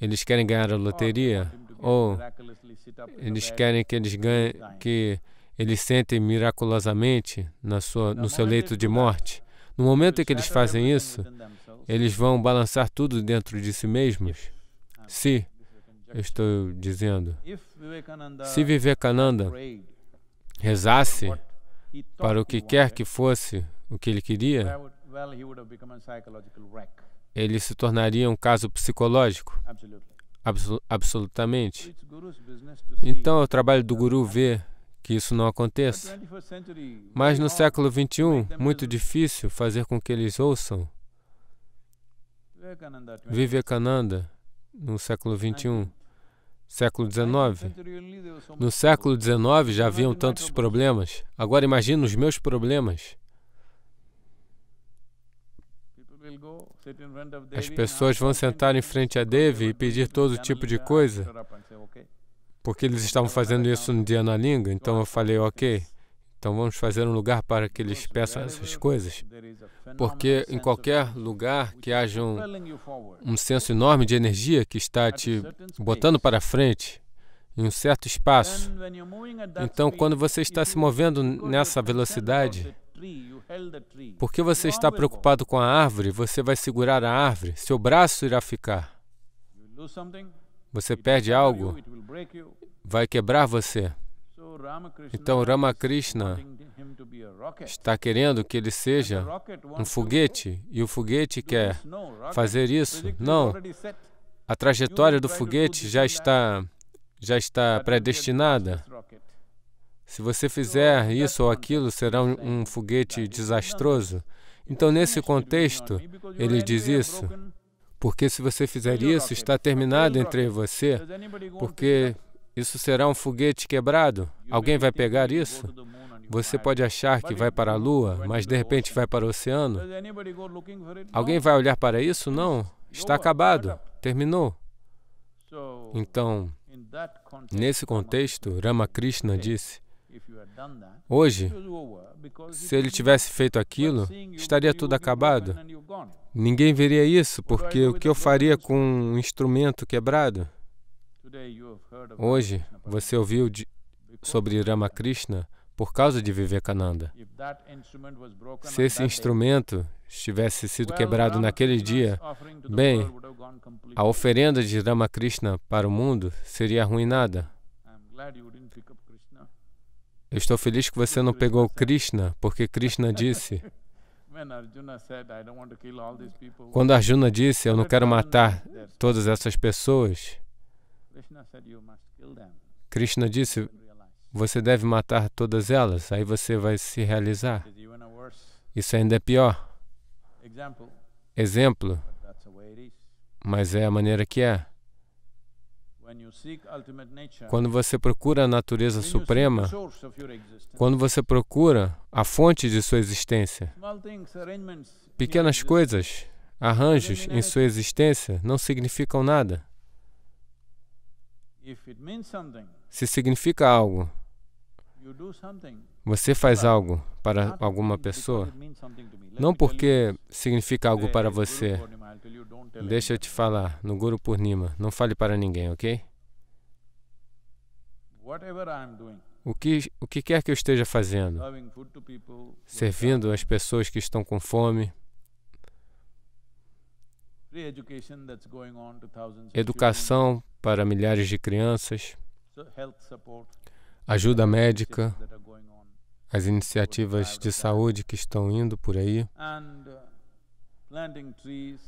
eles querem ganhar a loteria? Oh. Ou eles querem que eles ganhem, que eles sentem miraculosamente na sua, no seu leito de morte? No momento em que eles fazem isso, eles vão balançar tudo dentro de si mesmos. Ah, se, eu estou dizendo, se Vivekananda rezasse para o que quer que fosse o que ele queria, ele se tornaria um caso psicológico. absolutamente. Então, é o trabalho do guru ver que isso não aconteça. Mas no século XXI, muito difícil fazer com que eles ouçam. Vivekananda, no século XXI, século XIX. No século XIX já haviam tantos problemas. Agora imagina os meus problemas. As pessoas vão sentar em frente a Devi e pedir todo tipo de coisa, porque eles estavam fazendo isso no Dhyanalinga. Então eu falei, ok, então vamos fazer um lugar para que eles peçam essas coisas porque em qualquer lugar que haja um, um senso enorme de energia que está te botando para frente, em um certo espaço. Então, quando você está se movendo nessa velocidade, porque você está preocupado com a árvore, você vai segurar a árvore, seu braço irá ficar. Você perde algo, vai quebrar você. Então, Ramakrishna está querendo que ele seja um foguete e o foguete quer fazer isso. Não. A trajetória do foguete já está já está predestinada. Se você fizer isso ou aquilo, será um, um foguete desastroso. Então, nesse contexto, ele diz isso. Porque se você fizer isso, está terminado entre você. Porque isso será um foguete quebrado. Alguém vai pegar isso? Você pode achar que vai para a Lua, mas de repente vai para o oceano. Alguém vai olhar para isso? Não. Está acabado. Terminou. Então, nesse contexto, Ramakrishna disse: Hoje, se ele tivesse feito aquilo, estaria tudo acabado. Ninguém veria isso, porque o que eu faria com um instrumento quebrado? Hoje, você ouviu de, sobre Ramakrishna por causa de Vivekananda. Se esse instrumento tivesse sido quebrado naquele dia, bem, a oferenda de Ramakrishna para o mundo seria arruinada. Eu estou feliz que você não pegou Krishna, porque Krishna disse. *laughs* Quando Arjuna disse, eu não quero matar todas essas pessoas, Krishna disse, você deve matar todas elas, aí você vai se realizar. Isso ainda é pior. Exemplo. Mas é a maneira que é. Quando você procura a natureza suprema, quando você procura a fonte de sua existência, pequenas coisas, arranjos em sua existência não significam nada. Se significa algo, você faz algo para alguma pessoa, não porque significa algo para você. Deixa eu te falar, no Guru Purnima, não fale para ninguém, ok? O que, o que quer que eu esteja fazendo, servindo as pessoas que estão com fome, educação para milhares de crianças, ajuda médica, as iniciativas de saúde que estão indo por aí,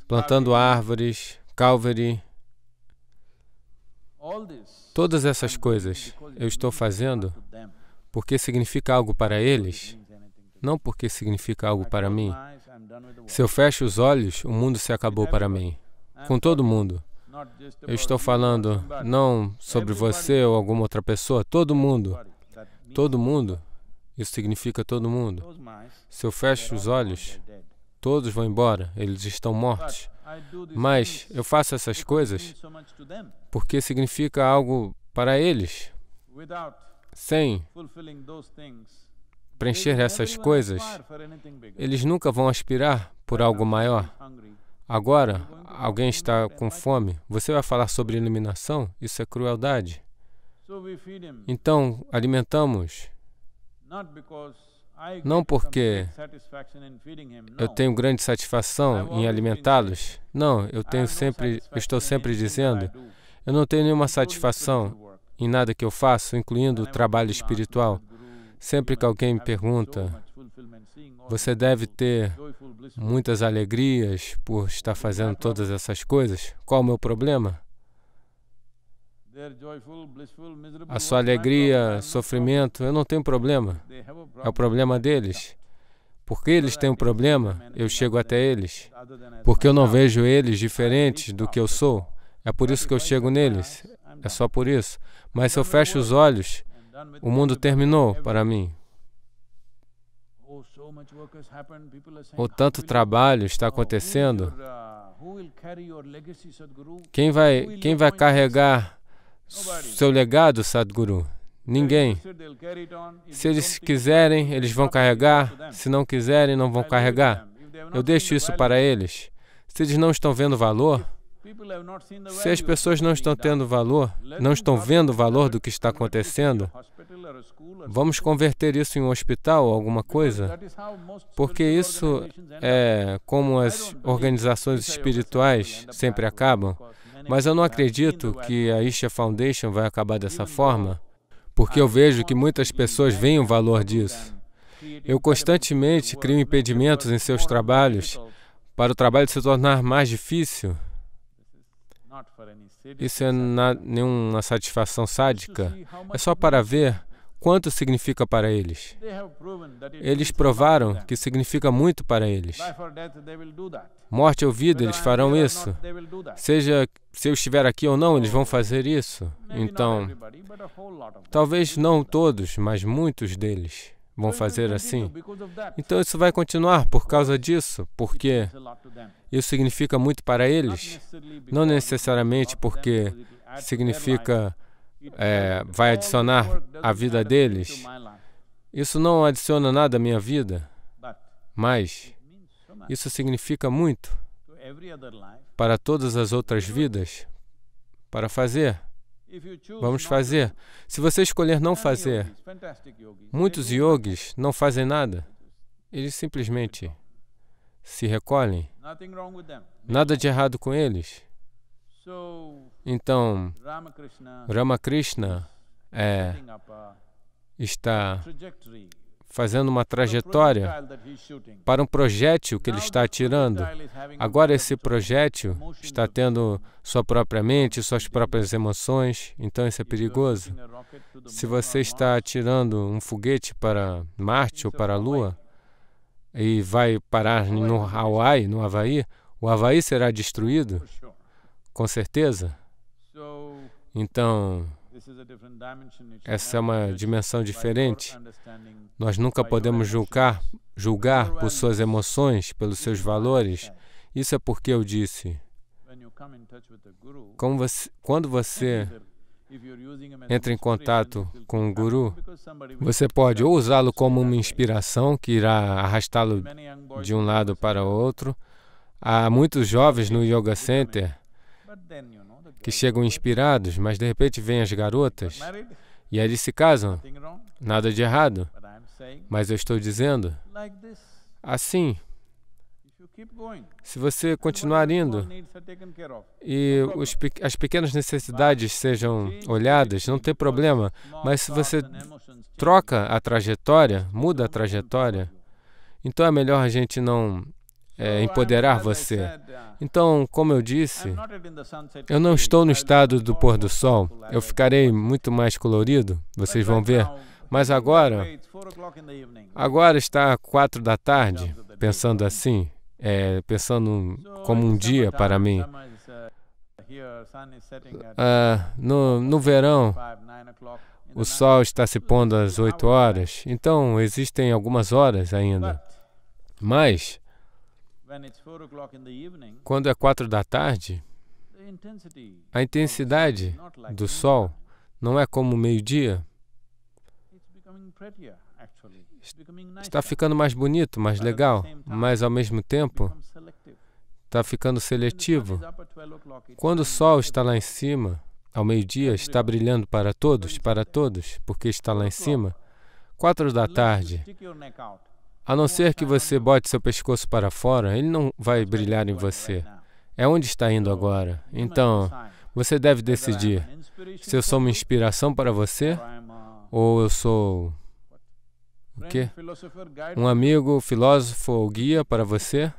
plantando árvores, Calvary, todas essas coisas eu estou fazendo porque significa algo para eles, não porque significa algo para mim. Se eu fecho os olhos, o mundo se acabou para mim, com todo mundo. Eu estou falando não sobre você ou alguma outra pessoa, todo mundo. Todo mundo. Isso significa todo mundo. Se eu fecho os olhos, todos vão embora, eles estão mortos. Mas eu faço essas coisas porque significa algo para eles. Sem preencher essas coisas, eles nunca vão aspirar por algo maior. Agora, alguém está com fome, você vai falar sobre iluminação? Isso é crueldade. Então, alimentamos não porque eu tenho grande satisfação em alimentá-los. Não, eu tenho sempre, estou sempre dizendo, eu não tenho nenhuma satisfação em nada que eu faço, incluindo o trabalho espiritual. Sempre que alguém me pergunta, você deve ter muitas alegrias por estar fazendo todas essas coisas. Qual o meu problema? A sua alegria, sofrimento, eu não tenho problema. É o problema deles. Porque eles têm um problema, eu chego até eles. Porque eu não vejo eles diferentes do que eu sou. É por isso que eu chego neles. É só por isso. Mas se eu fecho os olhos, o mundo terminou para mim ou tanto trabalho está acontecendo, uh, quem vai, quem vai carregar seu legado, Sadhguru? Ninguém. Se eles quiserem, eles vão carregar. Se não quiserem, não vão carregar. Eu deixo isso para eles. Se eles não estão vendo valor, se as pessoas não estão tendo valor, não estão vendo o valor do que está acontecendo, vamos converter isso em um hospital ou alguma coisa, porque isso é como as organizações espirituais sempre acabam. Mas eu não acredito que a Isha Foundation vai acabar dessa forma, porque eu vejo que muitas pessoas veem o valor disso. Eu constantemente crio impedimentos em seus trabalhos para o trabalho se tornar mais difícil isso é na, nenhuma satisfação sádica, é só para ver quanto significa para eles. Eles provaram que significa muito para eles. Morte ou vida, eles farão isso. Seja se eu estiver aqui ou não, eles vão oh, fazer isso. Então, talvez não todos, mas muitos deles vão fazer assim. Então isso vai continuar por causa disso, porque isso significa muito para eles, não necessariamente porque significa é, vai adicionar à vida deles. Isso não adiciona nada à minha vida, mas isso significa muito para todas as outras vidas para fazer. Vamos fazer. Se você escolher não fazer, muitos yogis não fazem nada. Eles simplesmente se recolhem. Nada de errado com eles. Então, Ramakrishna é, está fazendo uma trajetória para um projétil que ele está atirando. Agora esse projétil está tendo sua própria mente, suas próprias emoções, então isso é perigoso. Se você está atirando um foguete para Marte ou para a Lua e vai parar no Hawaii, no Havaí, o Havaí será destruído, com certeza. Então, essa é uma dimensão diferente. Nós nunca podemos julgar, julgar por suas emoções, pelos seus valores. Isso é porque eu disse. Você, quando você entra em contato com o Guru, você pode ou usá-lo como uma inspiração que irá arrastá-lo de um lado para o outro. Há muitos jovens no Yoga Center que chegam inspirados, mas de repente vêm as garotas e eles se casam. Nada de errado. Mas eu estou dizendo assim. Se você continuar indo e os, as pequenas necessidades sejam olhadas, não tem problema. Mas se você troca a trajetória, muda a trajetória, então é melhor a gente não é, empoderar você. Então, como eu disse, eu não estou no estado do pôr do sol. Eu ficarei muito mais colorido, vocês vão ver. Mas agora, agora está quatro da tarde, pensando assim, é, pensando como um dia para mim. Ah, no, no verão, o sol está se pondo às 8 horas, então existem algumas horas ainda. Mas quando é quatro da tarde, a intensidade do sol não é como meio-dia. Está ficando mais bonito, mais legal, mas ao mesmo tempo está ficando seletivo. Quando o sol está lá em cima, ao meio-dia, está brilhando para todos, para todos, porque está lá em cima. Quatro da tarde, a não ser que você bote seu pescoço para fora, ele não vai brilhar em você. É onde está indo agora. Então, você deve decidir se eu sou uma inspiração para você ou eu sou. O quê? Um amigo, filósofo ou guia para você?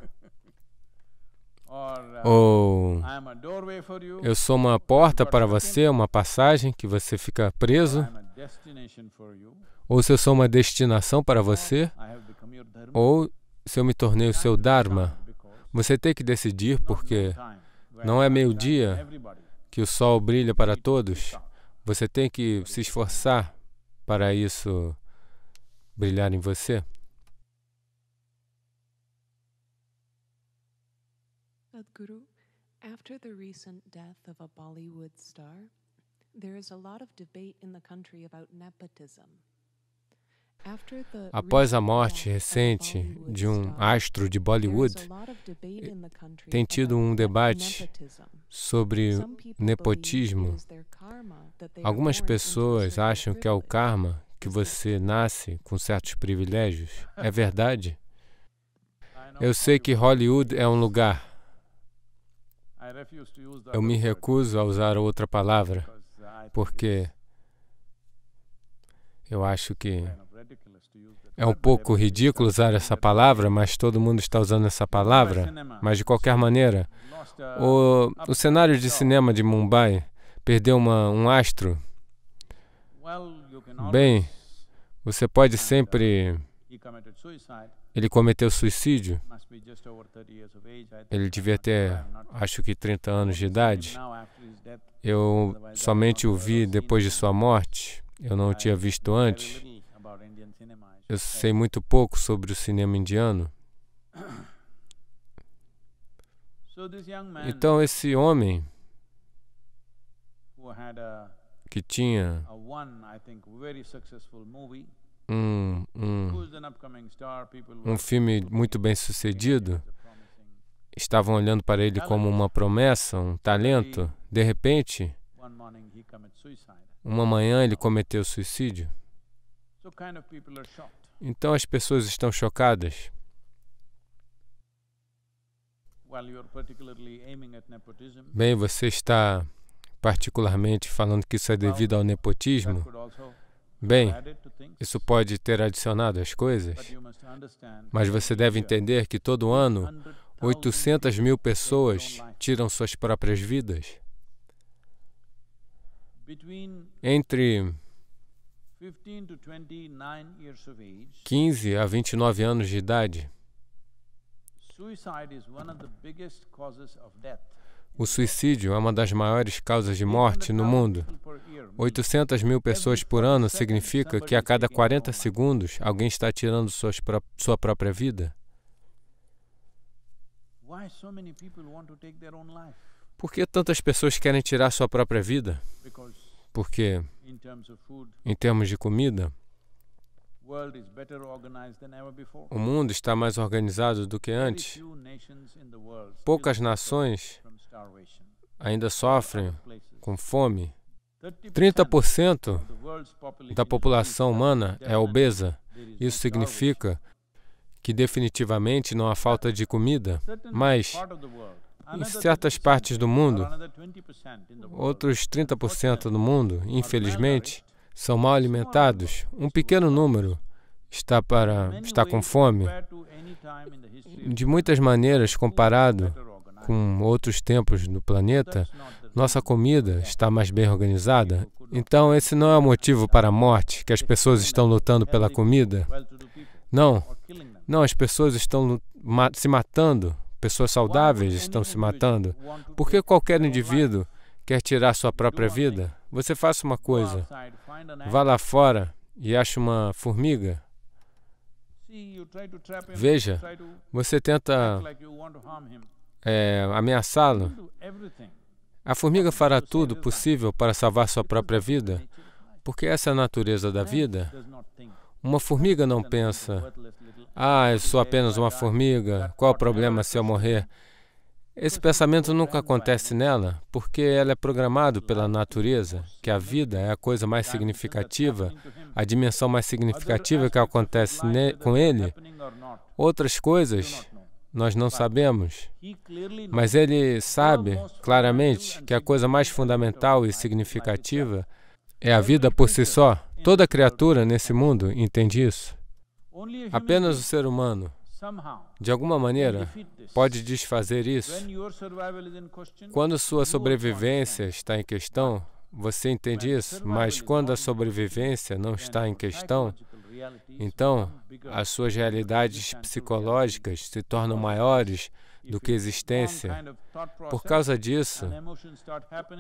Ou eu sou uma porta para você, uma passagem que você fica preso? Ou se eu sou uma destinação para você? ou se eu me tornei o seu Dharma. Você tem que decidir porque não é meio-dia que o sol brilha para todos. Você tem que se esforçar para isso brilhar em você. Sadhguru, after the recent death of a Bollywood star, there is a lot of debate in the country about nepotism. Após a morte recente de um astro de Bollywood, tem tido um debate sobre nepotismo. Algumas pessoas acham que é o karma, que você nasce com certos privilégios. É verdade? Eu sei que Hollywood é um lugar. Eu me recuso a usar outra palavra, porque eu acho que é um pouco ridículo usar essa palavra, mas todo mundo está usando essa palavra. Mas de qualquer maneira, o, o cenário de cinema de Mumbai perdeu uma, um astro. Bem, você pode sempre. Ele cometeu suicídio. Ele devia ter, acho que, 30 anos de idade. Eu somente o vi depois de sua morte. Eu não o tinha visto antes. Eu sei muito pouco sobre o cinema indiano. Então, esse homem que tinha um, um, um filme muito bem sucedido, estavam olhando para ele como uma promessa, um talento. De repente, uma manhã ele cometeu suicídio. Então as pessoas estão chocadas. Bem, você está particularmente falando que isso é devido ao nepotismo. Bem, isso pode ter adicionado as coisas, mas você deve entender que todo ano 800 mil pessoas tiram suas próprias vidas. Entre 15 a 29 anos de idade, o suicídio é uma das maiores causas de morte no mundo. 800 mil pessoas por ano significa que a cada 40 segundos alguém está tirando suas, sua própria vida. Por que tantas pessoas querem tirar sua própria vida? Porque, em termos de comida, o mundo está mais organizado do que antes. Poucas nações ainda sofrem com fome. 30% da população humana é obesa. Isso significa que definitivamente não há falta de comida, mas em certas partes do mundo, outros 30% do mundo, infelizmente, são mal alimentados. Um pequeno número está, para, está com fome. De muitas maneiras, comparado com outros tempos do planeta, nossa comida está mais bem organizada. Então, esse não é o motivo para a morte, que as pessoas estão lutando pela comida. Não, não, as pessoas estão se matando Pessoas saudáveis estão se matando. Por que qualquer indivíduo quer tirar sua própria vida? Você faça uma coisa. Vá lá fora e ache uma formiga. Veja, você tenta é, ameaçá-lo. A formiga fará tudo possível para salvar sua própria vida, porque essa é a natureza da vida. Uma formiga não pensa, ah, eu sou apenas uma formiga, qual o problema se eu morrer? Esse pensamento nunca acontece nela, porque ela é programada pela natureza, que a vida é a coisa mais significativa, a dimensão mais significativa que acontece com ele. Outras coisas nós não sabemos, mas ele sabe claramente que a coisa mais fundamental e significativa é a vida por si só. Toda criatura nesse mundo entende isso. Apenas o ser humano, de alguma maneira, pode desfazer isso. Quando sua sobrevivência está em questão, você entende isso, mas quando a sobrevivência não está em questão, então as suas realidades psicológicas se tornam maiores do que existência. Por causa disso,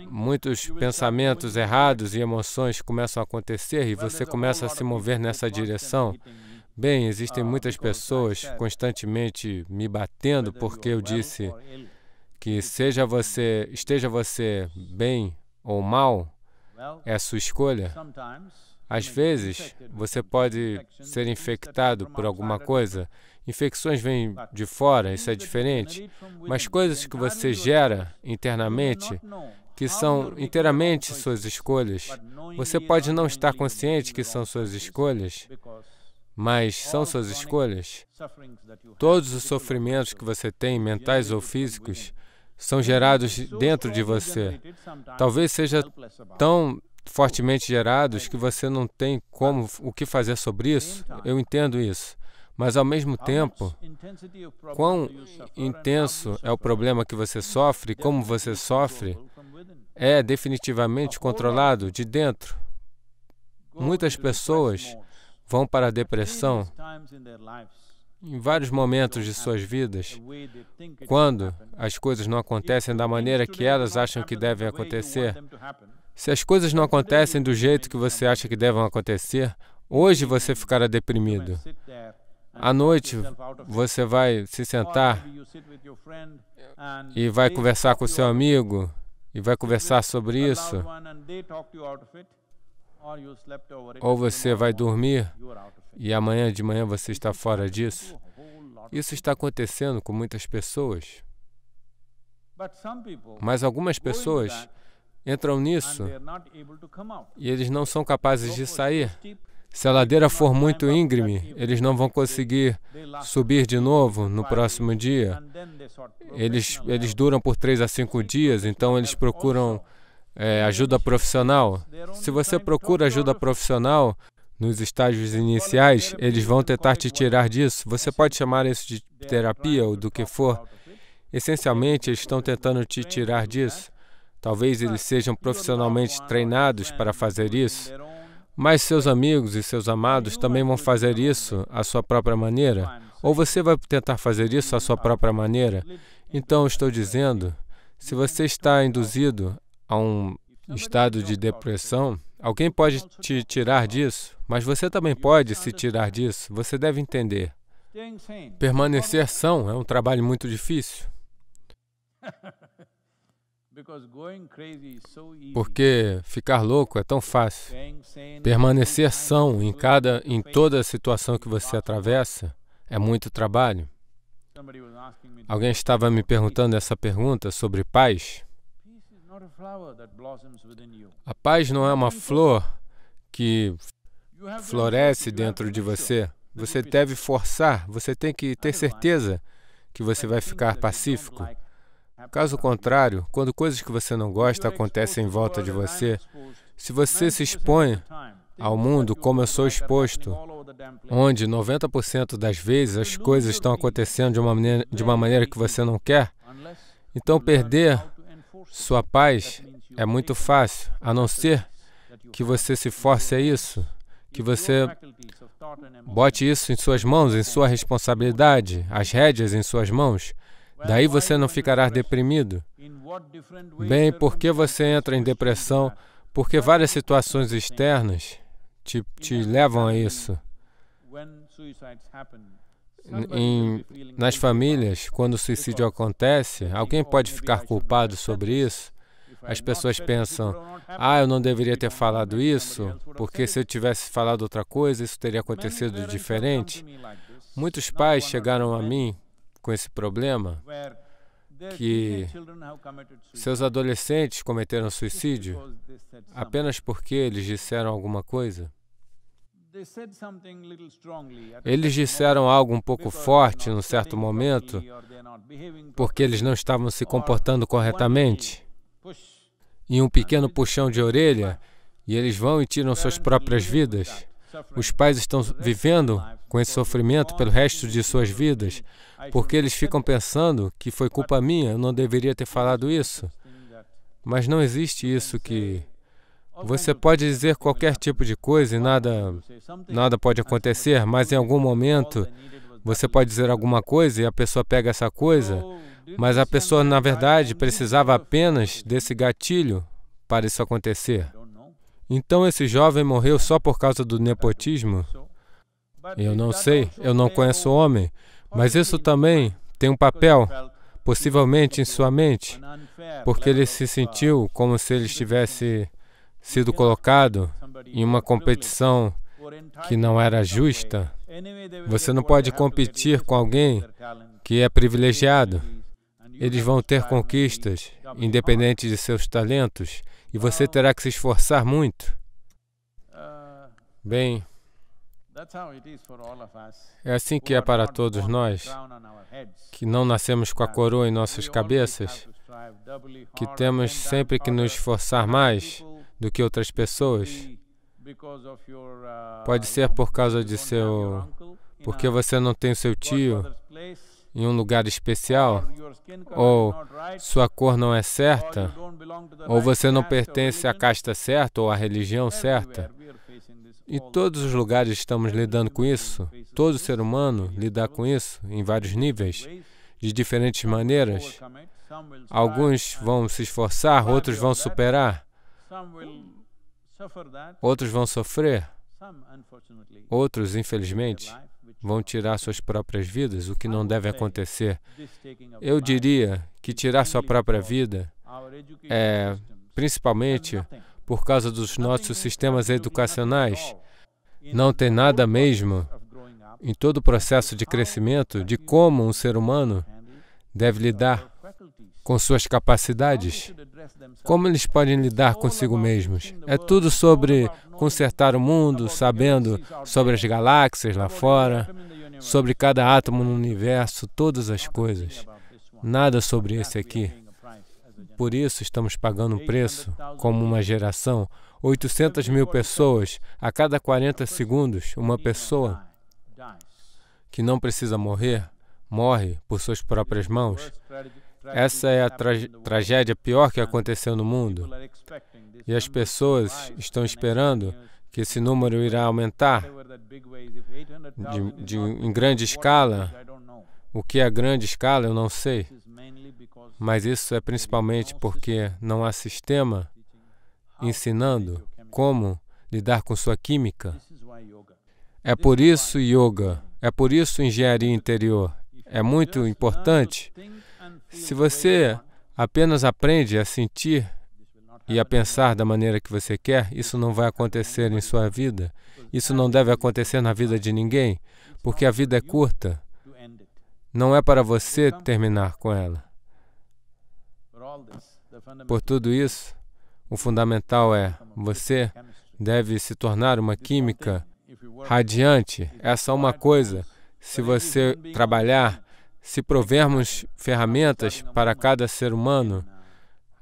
muitos pensamentos errados e emoções começam a acontecer e você começa a se mover nessa direção. Bem, existem muitas pessoas constantemente me batendo porque eu disse que seja você, esteja você bem ou mal, é sua escolha. Às vezes, você pode ser infectado por alguma coisa Infecções vêm ah, de fora, isso é, é diferente. Mas coisas que você gera internamente, que são inteiramente suas escolhas, você pode não estar consciente que são suas escolhas, mas são suas escolhas. Todos os sofrimentos que você tem, mentais ou físicos, são gerados dentro de você. Talvez seja tão fortemente gerados que você não tem como o que fazer sobre isso. Eu entendo isso. Mas, ao mesmo tempo, quão intenso é o problema que você sofre, como você sofre, é definitivamente controlado de dentro. Muitas pessoas vão para a depressão em vários momentos de suas vidas, quando as coisas não acontecem da maneira que elas acham que devem acontecer. Se as coisas não acontecem do jeito que você acha que devem acontecer, hoje você ficará deprimido. À noite, você vai se sentar e vai conversar com seu amigo e vai conversar sobre isso. Ou você vai dormir e amanhã de manhã você está fora disso. Isso está acontecendo com muitas pessoas. Mas algumas pessoas entram nisso e eles não são capazes de sair. Se a ladeira for muito íngreme, eles não vão conseguir subir de novo no próximo dia. Eles, eles duram por três a cinco dias, então eles procuram é, ajuda profissional. Se você procura ajuda profissional nos estágios iniciais, eles vão tentar te tirar disso. Você pode chamar isso de terapia ou do que for. Essencialmente, eles estão tentando te tirar disso. Talvez eles sejam profissionalmente treinados para fazer isso mas seus amigos e seus amados também vão fazer isso à sua própria maneira? Ou você vai tentar fazer isso à sua própria maneira? Então, estou dizendo, se você está induzido a um estado de depressão, alguém pode te tirar disso, mas você também pode se tirar disso. Você deve entender. Permanecer são é um trabalho muito difícil. *laughs* Porque ficar louco é tão fácil. Permanecer são em cada em toda a situação que você atravessa é muito trabalho. Alguém estava me perguntando essa pergunta sobre paz. A paz não é uma flor que floresce dentro de você. Você deve forçar, você tem que ter certeza que você vai ficar pacífico. Caso contrário, quando coisas que você não gosta acontecem em volta de você, se você se expõe ao mundo como eu sou exposto, onde 90% das vezes as coisas estão acontecendo de uma, maneira, de uma maneira que você não quer, então perder sua paz é muito fácil, a não ser que você se force a isso, que você bote isso em suas mãos, em sua responsabilidade, as rédeas em suas mãos. Daí você não ficará deprimido. Bem, por que você entra em depressão? Porque várias situações externas te, te levam a isso. Em, nas famílias, quando o suicídio acontece, alguém pode ficar culpado sobre isso? As pessoas pensam, ah, eu não deveria ter falado isso, porque se eu tivesse falado outra coisa, isso teria acontecido diferente. Muitos pais chegaram a mim com esse problema que seus adolescentes cometeram suicídio apenas porque eles disseram alguma coisa. Eles disseram algo um pouco forte num certo momento porque eles não estavam se comportando corretamente. E um pequeno puxão de orelha, e eles vão e tiram suas próprias vidas. Os pais estão vivendo com esse sofrimento pelo resto de suas vidas, porque eles ficam pensando que foi culpa minha, eu não deveria ter falado isso. Mas não existe isso que você pode dizer qualquer tipo de coisa e nada nada pode acontecer, mas em algum momento você pode dizer alguma coisa e a pessoa pega essa coisa, mas a pessoa na verdade precisava apenas desse gatilho para isso acontecer. Então esse jovem morreu só por causa do nepotismo? Eu não sei, eu não conheço o homem, mas isso também tem um papel, possivelmente em sua mente, porque ele se sentiu como se ele estivesse sido colocado em uma competição que não era justa. Você não pode competir com alguém que é privilegiado. Eles vão ter conquistas, independente de seus talentos, e você terá que se esforçar muito. Bem, é assim que é para todos nós, que não nascemos com a coroa em nossas cabeças, que temos sempre que nos esforçar mais do que outras pessoas. Uh, Pode ser por causa de seu. porque você não tem seu tio em um lugar especial, ou sua cor não é certa, ou você não pertence à casta certa ou à religião certa. Em todos os lugares estamos lidando com isso. Todo ser humano lidar com isso em vários níveis, de diferentes maneiras. Alguns vão se esforçar, outros vão superar, outros vão sofrer, outros, infelizmente, vão tirar suas próprias vidas, o que não deve acontecer. Eu diria que tirar sua própria vida é, principalmente, por causa dos nossos sistemas educacionais. Não tem nada mesmo em todo o processo de crescimento de como um ser humano deve lidar com suas capacidades, como eles podem lidar consigo mesmos. É tudo sobre consertar o mundo, sabendo sobre as galáxias lá fora, sobre cada átomo no universo, todas as coisas. Nada sobre esse aqui. Por isso estamos pagando um preço, como uma geração, 800 mil pessoas, a cada 40 segundos, uma pessoa que não precisa morrer, morre por suas próprias mãos. Essa é a tá tra tragédia pior que tá. aconteceu no mundo. E as pessoas estão esperando que esse número irá aumentar de, de, em grande escala. O que é grande escala, eu não sei. Mas isso é principalmente porque não há sistema ensinando como lidar com sua química. É por isso yoga, é por isso engenharia interior. É muito importante. Se você apenas aprende a sentir e a pensar da maneira que você quer, isso não vai acontecer em sua vida. Isso não deve acontecer na vida de ninguém, porque a vida é curta. Não é para você terminar com ela. Por tudo isso, o fundamental é: você deve se tornar uma química radiante. É só uma coisa. Se você trabalhar, se provermos ferramentas para cada ser humano, uh,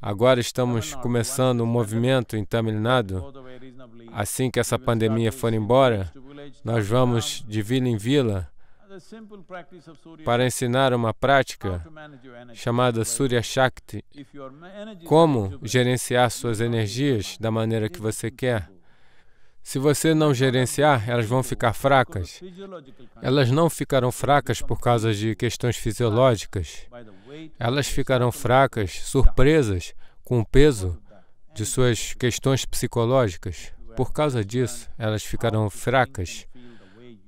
agora estamos começando um movimento em Tamil Nadu. Assim que essa pandemia for embora, nós vamos de vila em vila para ensinar uma prática chamada Surya Shakti, como gerenciar suas energias da maneira que você quer. Se você não gerenciar, elas vão ficar fracas. Elas não ficarão fracas por causa de questões fisiológicas. Elas ficarão fracas, surpresas, com o peso de suas questões psicológicas. Por causa disso, elas ficarão fracas.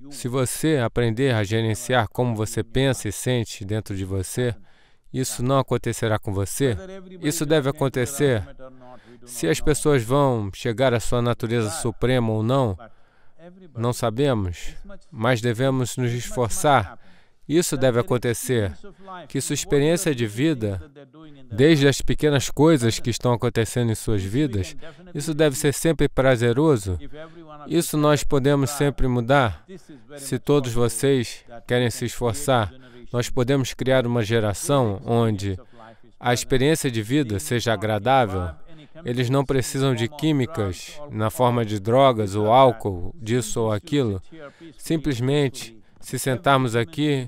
Se você aprender a gerenciar como você pensa e sente dentro de você, isso não acontecerá com você. Isso deve acontecer. Se as pessoas vão chegar à sua natureza suprema ou não, não sabemos, mas devemos nos esforçar isso deve acontecer, que sua experiência de vida, desde as pequenas coisas que estão acontecendo em suas vidas, isso deve ser sempre prazeroso. Isso nós podemos sempre mudar. Se todos vocês querem se esforçar, nós podemos criar uma geração onde a experiência de vida seja agradável. Eles não precisam de químicas na forma de drogas ou álcool, disso ou aquilo. Simplesmente, se sentarmos aqui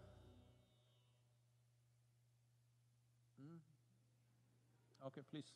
Okay, please.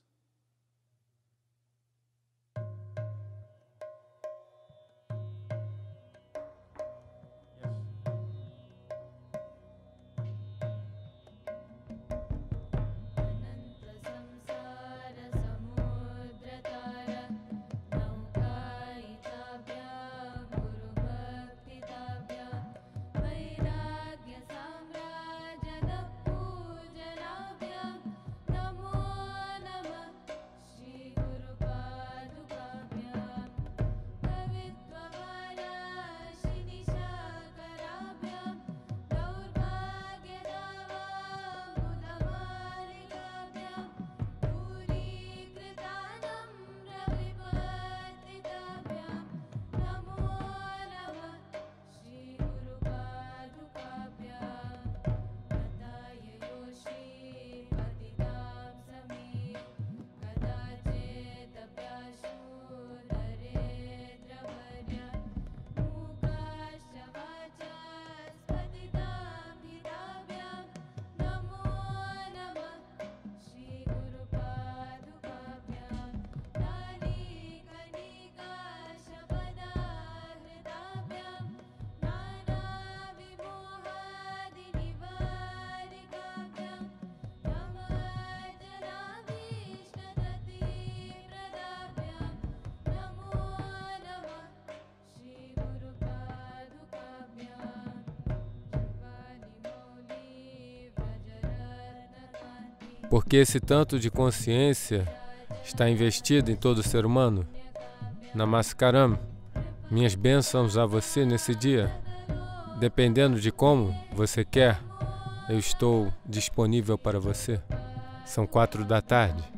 Porque esse tanto de consciência está investido em todo ser humano. Namaskaram, minhas bênçãos a você nesse dia. Dependendo de como você quer, eu estou disponível para você. São quatro da tarde.